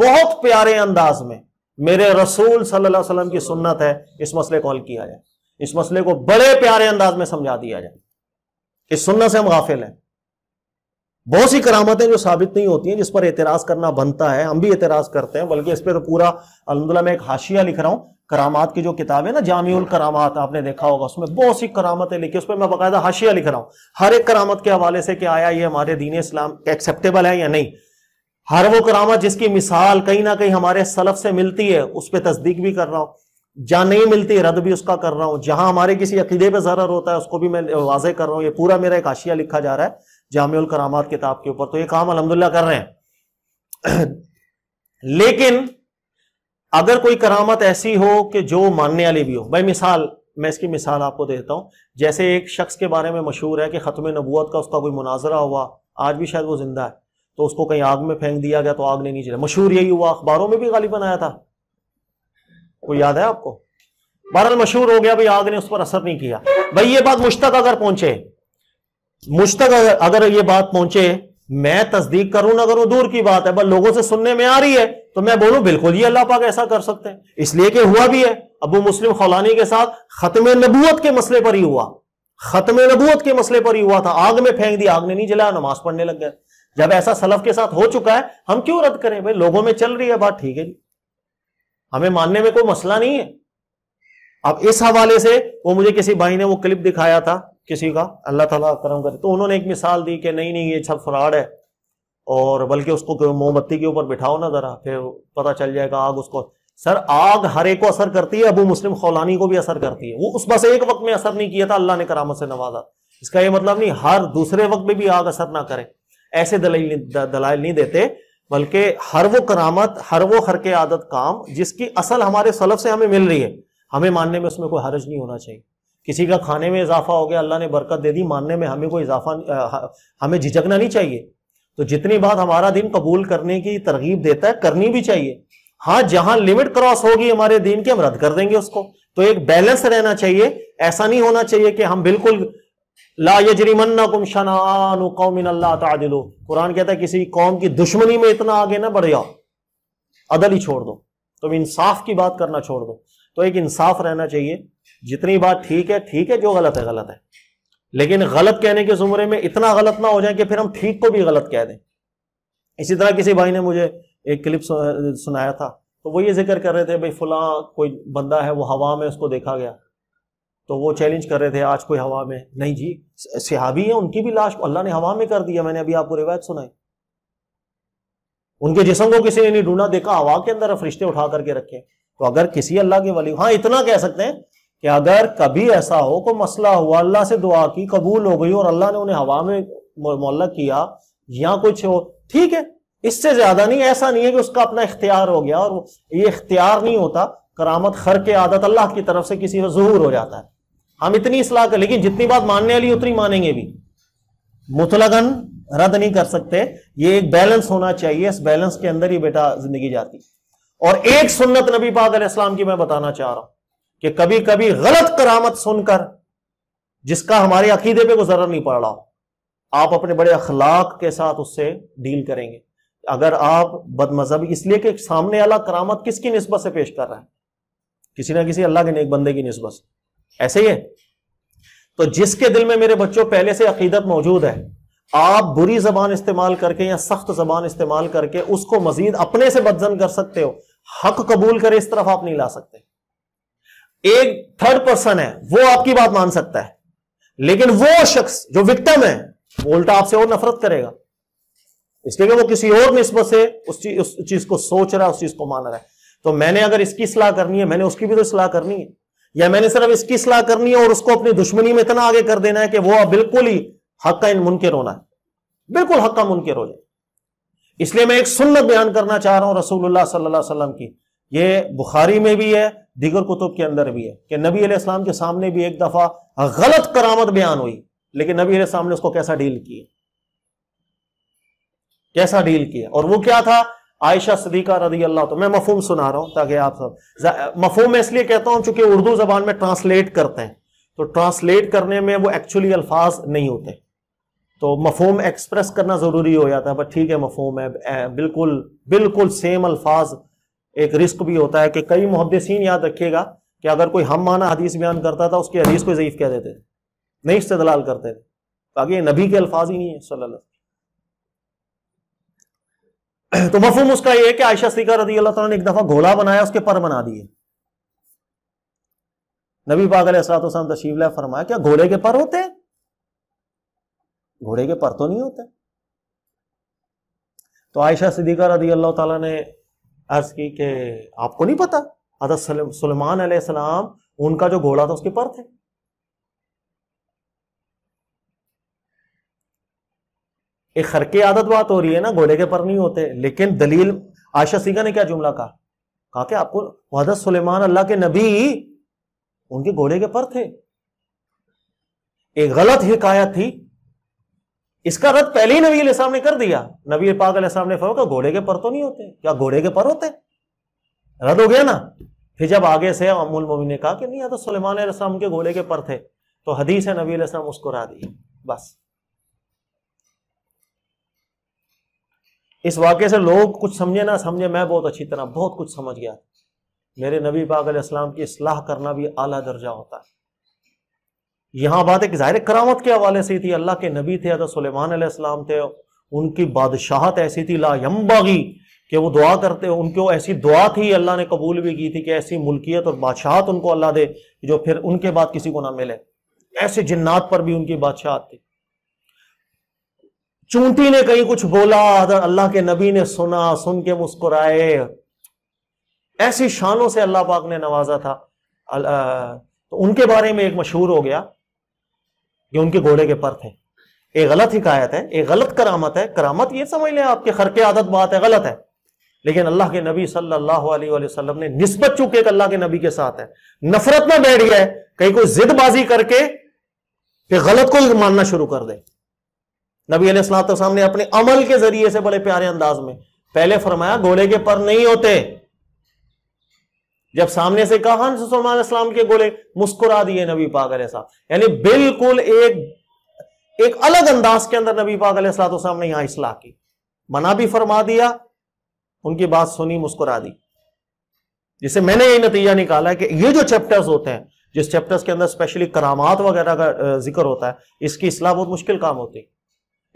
बहुत प्यारे अंदाज में मेरे रसूल सल्लल्लाहु अलैहि वसल्लम की सुन्नत है इस मसले को हल किया जाए इस मसले को बड़े प्यारे अंदाज में समझा दिया जाए इस सुन्नत से हम गाफिल हैं बहुत सी करामतें जो साबित नहीं होती हैं जिस पर एतराज करना बनता है हम भी एतराज करते हैं बल्कि इस पर तो पूरा अलहमदुल्ला मैं एक हाशिया लिख रहा हूं करामात की जो किताब है ना जामिउल करामात आपने देखा होगा उसमें बहुत सी करामतें लिखी उस पर मैं बाकायदा हाशिया लिख रहा हूं हर एक करामत के हवाले से कि आया ये हमारे दीन इस्लाम एक्सेप्टेबल है या नहीं हर वो करामत जिसकी मिसाल कहीं ना कहीं हमारे सलफ से मिलती है उस पर तस्दीक भी कर रहा हूं जहां नहीं मिलती रद्द भी उसका कर रहा हूं जहां हमारे किसी अकीदे पर जरर होता है उसको भी मैं वाजे कर रहा हूं ये पूरा मेरा एक आशिया लिखा जा रहा है जामिल करामात किताब के ऊपर तो ये काम अलहमदुल्ला कर रहे हैं लेकिन अगर कोई करामत ऐसी हो कि जो मानने वाली भी हो भाई मिसाल मैं इसकी मिसाल आपको देता हूं जैसे एक शख्स के बारे में मशहूर है कि ख़त्म नबूत का उसका कोई मुनाजरा हुआ आज भी शायद वो जिंदा है तो उसको कहीं आग में फेंक दिया गया तो आग नहीं चला मशहूर यही हुआ अखबारों में भी गाली बनाया था कोई याद है आपको बहरहाल मशहूर हो गया भाई आग ने उस पर असर नहीं किया भाई ये बात मुश्तक अगर पहुंचे मुझ तक अगर, अगर ये बात पहुंचे मैं तस्दीक करूं ना करूं दूर की बात है बस लोगों से सुनने में आ रही है तो मैं बोलूं बिल्कुल ही अल्लाह पाक ऐसा कर सकते हैं इसलिए कि हुआ भी है अबू मुस्लिम खौलानी के साथ खत्म नबूत के मसले पर ही हुआ खत्म नबूत के मसले पर ही हुआ था आग में फेंक दिया आग ने नहीं जलाया नमाज पढ़ने लग गए जब ऐसा सलफ के साथ हो चुका है हम क्यों रद्द करें भाई लोगों में चल रही है बात ठीक है जी हमें मानने में कोई मसला नहीं है अब इस हवाले से वो मुझे किसी भाई ने वो क्लिप दिखाया था किसी का अल्लाह ताला करम करे तो उन्होंने एक मिसाल दी कि नहीं नहीं ये छत फ्रॉड है और बल्कि उसको मोमबत्ती के ऊपर बिठाओ ना जरा फिर पता चल जाएगा आग उसको सर आग हर एक को असर करती है अबू मुस्लिम खौलानी को भी असर करती है वो उस बस एक वक्त में असर नहीं किया था अल्लाह ने करामत से नवाजा इसका यह मतलब नहीं हर दूसरे वक्त में भी आग असर ना करे ऐसे दलाइल दलाइल नहीं देते बल्कि हर वो करामत हर वो हर के आदत काम जिसकी असल हमारे सलफ से हमें मिल रही है हमें मानने में उसमें कोई हर्ज नहीं होना चाहिए किसी का खाने में इजाफा हो गया अल्लाह ने बरकत दे दी मानने में हमें कोई इजाफा हमें झिझकना नहीं चाहिए तो जितनी बात हमारा दिन कबूल करने की तरगीब देता है करनी भी चाहिए हाँ जहां लिमिट क्रॉस होगी हमारे दिन की हम रद्द कर देंगे उसको तो एक बैलेंस रहना चाहिए ऐसा नहीं होना चाहिए कि हम बिल्कुल ला यजरीमन्ना कुम कौमिन अल्लाह तादिलो कुरान कहता है किसी कौम की दुश्मनी में इतना आगे ना बढ़ जाओ अदल ही छोड़ दो तुम तो इंसाफ की बात करना छोड़ दो तो एक इंसाफ रहना चाहिए जितनी बात ठीक है ठीक है जो गलत है गलत है लेकिन गलत कहने के जुमरे में इतना गलत ना हो जाए कि फिर हम ठीक को भी गलत कह दें इसी तरह किसी भाई ने मुझे एक क्लिप सुनाया था तो वो ये जिक्र कर रहे थे भाई फुला कोई बंदा है वो हवा में उसको देखा गया तो वो चैलेंज कर रहे थे आज कोई हवा में नहीं जी सिहाबी है उनकी भी लाश अल्लाह ने हवा में कर दिया मैंने अभी आपको रिवायत सुनाई उनके जिसम को किसी ने नहीं ढूंढा देखा हवा के अंदर फरिश्ते उठा करके रखे तो अगर किसी अल्लाह के वली हाँ इतना कह सकते हैं कि अगर कभी ऐसा हो कोई मसला हुआ अल्लाह से दुआ की कबूल हो गई और अल्लाह ने उन्हें हवा में मोल किया या कुछ हो ठीक है इससे ज्यादा नहीं ऐसा नहीं है कि उसका अपना इख्तियार हो गया और ये इख्तियार नहीं होता करामत खर के आदत अल्लाह की तरफ से किसी को जहूर हो जाता है हम इतनी इसलाह कर लेकिन जितनी बात मानने वाली उतनी मानेंगे भी मुतलगन रद्द नहीं कर सकते ये एक बैलेंस होना चाहिए इस बैलेंस के अंदर ही बेटा जिंदगी जाती और एक सुन्नत नबी पाक की मैं बताना चाह रहा हूं कि कभी कभी गलत करामत सुनकर जिसका हमारे अकीदे पे गुजर नहीं पड़ रहा हो आप अपने बड़े अखलाक के साथ उससे डील करेंगे अगर आप बदमजहबी इसलिए कि सामने वाला करामत किसकी नस्बत से पेश कर रहा है किसी ना किसी अल्लाह के नेक बंदे की नस्बत से ऐसे ही है तो जिसके दिल में मेरे बच्चों पहले से अकीदत मौजूद है आप बुरी जबान इस्तेमाल करके या सख्त जबान इस्तेमाल करके उसको मजीद अपने से बदजन कर सकते हो हक कबूल करे इस तरफ आप नहीं ला सकते एक थर्ड पर्सन है वो आपकी बात मान सकता है लेकिन वो शख्स जो विक्टम है वो उल्टा आपसे और नफरत करेगा इसलिए वो किसी और निस्बत से उस चीज को सोच रहा है उस चीज को मान रहा है तो मैंने अगर इसकी सलाह करनी है मैंने उसकी भी तो सलाह करनी है या मैंने सिर्फ इसकी सलाह करनी है और उसको अपनी दुश्मनी में इतना आगे कर देना है कि वो बिल्कुल ही हक का मुनकर होना है बिल्कुल हक का मुनकर हो जाए इसलिए मैं एक सुन्नत बयान करना चाह रहा हूं रसूलुल्लाह सल्लल्लाहु अलैहि वसल्लम की ये बुखारी में भी है दीगर कुतुब के अंदर भी है कि नबी आलाम के सामने भी एक दफा गलत करामत बयान हुई लेकिन नबी इस्लाम ने उसको कैसा डील किया कैसा डील किया और वो क्या था आयशा सदीका रदी अल्लाह तो मैं मफहम सुना रहा हूं ताकि आप सब मफहम मैं इसलिए कहता हूं चूंकि उर्दू जबान में ट्रांसलेट करते हैं तो ट्रांसलेट करने में वो एक्चुअली अल्फाज नहीं होते तो मफहम एक्सप्रेस करना जरूरी हो जाता है बट ठीक है मफहम है बिल्कुल बिल्कुल सेम अल्फाज एक रिस्क भी होता है कि कई मुहदसिन याद रखिएगा कि अगर कोई हम माना हदीस बयान करता था उसके हदीस को ज़यीफ़ कह देते थे नहीं इससे दलाल करते थे बाकी तो नबी के अल्फाज ही नहीं है सल्लल्लाहु तो मफहम उसका यह है कि आयशा सीकर रदी अल्लाह तला ने एक दफ़ा घोला बनाया उसके पर बना दिए नबी पागल असलाम तशीफ ला फरमाया क्या घोड़े के पर होते हैं घोड़े के पर तो नहीं होते तो आयशा सिद्दीका रदी अल्लाह तला ने अर्ज की कि आपको नहीं पता अदर सलमान सलाम उनका जो घोड़ा था उसके पर थे एक खर की आदत बात हो रही है ना घोड़े के पर नहीं होते लेकिन दलील आशा सीगा ने क्या जुमला कहा कहा कि आपको हजरत सुलेमान अल्लाह के नबी उनके घोड़े के पर थे एक गलत हिकायत थी इसका रद्द पहले ही नबी इस्लाम ने कर दिया नबी पाक साहब ने फरमाया घोड़े के पर तो नहीं होते क्या घोड़े के पर होते रद्द हो गया ना फिर जब आगे से अमूल मोमिन ने कहा कि नहीं तो सुलेमान इस्लाम के घोड़े के पर थे तो हदीस है नबी इस्लाम उसको रा दी बस इस वाक्य से लोग कुछ समझे ना समझे मैं बहुत अच्छी तरह बहुत कुछ समझ गया मेरे नबी पाक की असलाह करना भी आला दर्जा होता है यहां बात एक ज़ाहिर करामत के हवाले से थी अल्लाह के नबी थे अदर सलेमान थे उनकी बादशाहत ऐसी थी ला यम्बागी कि वो दुआ करते हो उनको ऐसी दुआ थी अल्लाह ने कबूल भी की थी कि ऐसी मुल्कियत और बादशाहत उनको अल्लाह दे जो फिर उनके बाद किसी को ना मिले ऐसे जिन्नात पर भी उनकी बादशाहत थी चूंटी ने कहीं कुछ बोला अल्लाह के नबी ने सुना सुन के मुस्कुराए ऐसी शानों से अल्लाह पाक ने नवाजा था तो उनके बारे में एक मशहूर हो गया ये उनके घोड़े के पर थे ये गलत हिकायत है ये गलत करामत है करामत ये समझ लें आपके खर के आदत बात है गलत है लेकिन अल्लाह के नबी सल्लल्लाहु अलैहि वसल्लम ने नस्बत चूंकि एक अल्लाह के नबी के साथ है नफरत में बैठ गया है कहीं कोई जिदबाजी करके फिर गलत को मानना शुरू कर दे नबी अलैहिस्सलाम ने अपने अमल के जरिए से बड़े प्यारे अंदाज में पहले फरमाया घोड़े के पर नहीं होते जब सामने से कहान इस्लाम के गोले मुस्कुरा दिए नबी पाक यानी बिल्कुल एक एक अलग अंदाज के अंदर नबी पाक तो ने यहां इसलाह की मना भी फरमा दिया उनकी बात सुनी मुस्कुरा दी जिससे मैंने यही नतीजा निकाला कि ये जो चैप्टर्स होते हैं जिस चैप्टर्स के अंदर स्पेशली करामात वगैरह का जिक्र होता है इसकी इसलाह बहुत मुश्किल काम होती है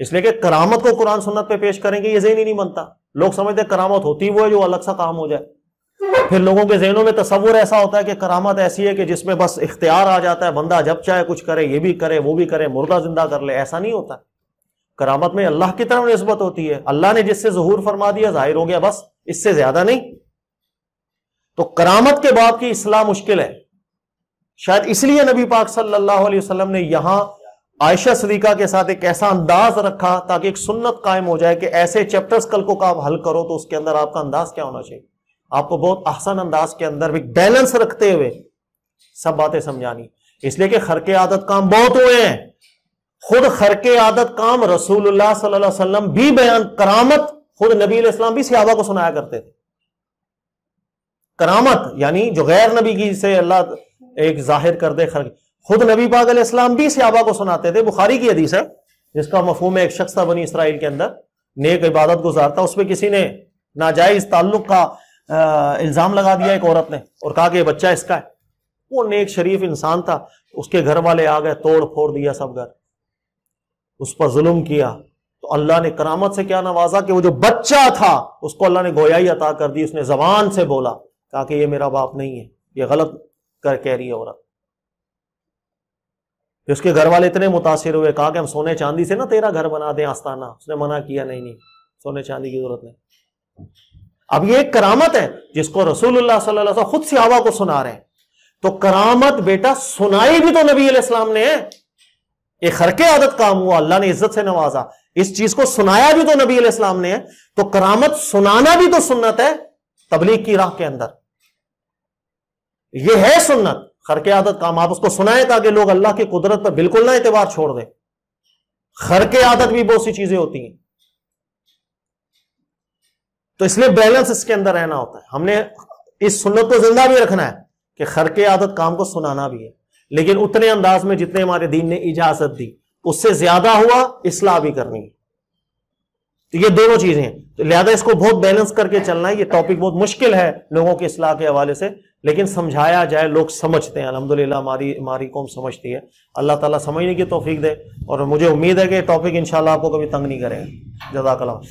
इसलिए कि करामत को कुरान सुन्नत पे पेश करेंगे ये जहन ही नहीं बनता लोग समझते करामत होती वो है जो अलग सा काम हो जाए फिर लोगों के जहनों में तस्वुर ऐसा होता है कि करामत ऐसी है कि जिसमें बस इख्तियार आ जाता है बंदा जब चाहे कुछ करे ये भी करे वो भी करे मुर्दा जिंदा कर ले ऐसा नहीं होता करामत में अल्लाह की तरफ नस्बत होती है अल्लाह ने जिससे जहूर फरमा दिया जाहिर हो गया बस इससे ज्यादा नहीं तो करामत के बाप की इसलाह मुश्किल है शायद इसलिए नबी पाक सल्लल्लाहु अलैहि वसल्लम ने यहां आयशा सदीका के साथ एक ऐसा अंदाज रखा ताकि एक सुन्नत कायम हो जाए कि ऐसे चैप्टर्स कल को आप हल करो तो उसके अंदर आपका अंदाज क्या होना चाहिए आपको बहुत आसान अंदाज के अंदर भी बैलेंस रखते हुए सब बातें समझानी इसलिए कि खरके आदत काम बहुत हुए हैं खुद खरके आदत काम रसूलुल्लाह सल्लल्लाहु अलैहि वसल्लम भी बयान करामत खुद नबी इस्लाम भी सियाबा को सुनाया करते थे करामत यानी जो गैर नबी की से अल्लाह एक जाहिर कर दे खर खुद नबी पाक इस्लाम भी सिहाबा को सुनाते थे बुखारी की हदीस है जिसका मफहूम एक शख्स था बनी इसराइल के अंदर नेक इबादत गुजारता उसमें किसी ने नाजायज ताल्लुक का इल्ज़ाम लगा दिया एक औरत ने और कहा कि बच्चा इसका है वो नेक शरीफ इंसान था उसके घर वाले आ गए तोड़ फोड़ दिया सब घर उस पर जुल्म किया तो अल्लाह ने करामत से क्या नवाजा कि वो जो बच्चा था उसको अल्लाह ने गोयाई अता कर दी उसने जबान से बोला कहा कि ये मेरा बाप नहीं है ये गलत कर कह रही है औरत फिर उसके घर वाले इतने मुतासर हुए कहा कि हम सोने चांदी से ना तेरा घर बना दें आस्ताना उसने मना किया नहीं नहीं सोने चांदी की जरूरत नहीं अब ये एक करामत है जिसको रसूलुल्लाह सल्लल्लाहु अलैहि वसल्लम खुद सिहावा को सुना रहे हैं तो करामत बेटा सुनाई भी तो नबी इस्लाम ने एक हरके आदत काम हुआ अल्लाह ने इज्जत से नवाजा इस चीज को सुनाया भी तो नबी इस्लाम ने तो करामत सुनाना भी तो सुन्नत है तबलीग की राह के अंदर यह है सुन्नत खरके आदत काम आप उसको सुनाए ताकि लोग अल्लाह की कुदरत पर बिल्कुल ना एतबार छोड़ दें खरके आदत भी बहुत सी चीजें होती हैं तो इसलिए बैलेंस इसके अंदर रहना होता है हमने इस सुन्नत को जिंदा भी रखना है कि खर के आदत काम को सुनाना भी है लेकिन उतने अंदाज में जितने हमारे दीन ने इजाजत दी उससे ज्यादा हुआ इसलाह भी करनी है तो ये दोनों चीजें हैं तो लिहाजा इसको बहुत बैलेंस करके चलना है ये टॉपिक बहुत मुश्किल है लोगों के इसलाह के हवाले से लेकिन समझाया जाए लोग समझते हैं अलहमदिल्ला हमारी हमारी कौम समझती है अल्लाह ताला समझने की तोफीक दे और मुझे उम्मीद है कि टॉपिक इंशाल्लाह आपको कभी तंग नहीं करेगा जजाकला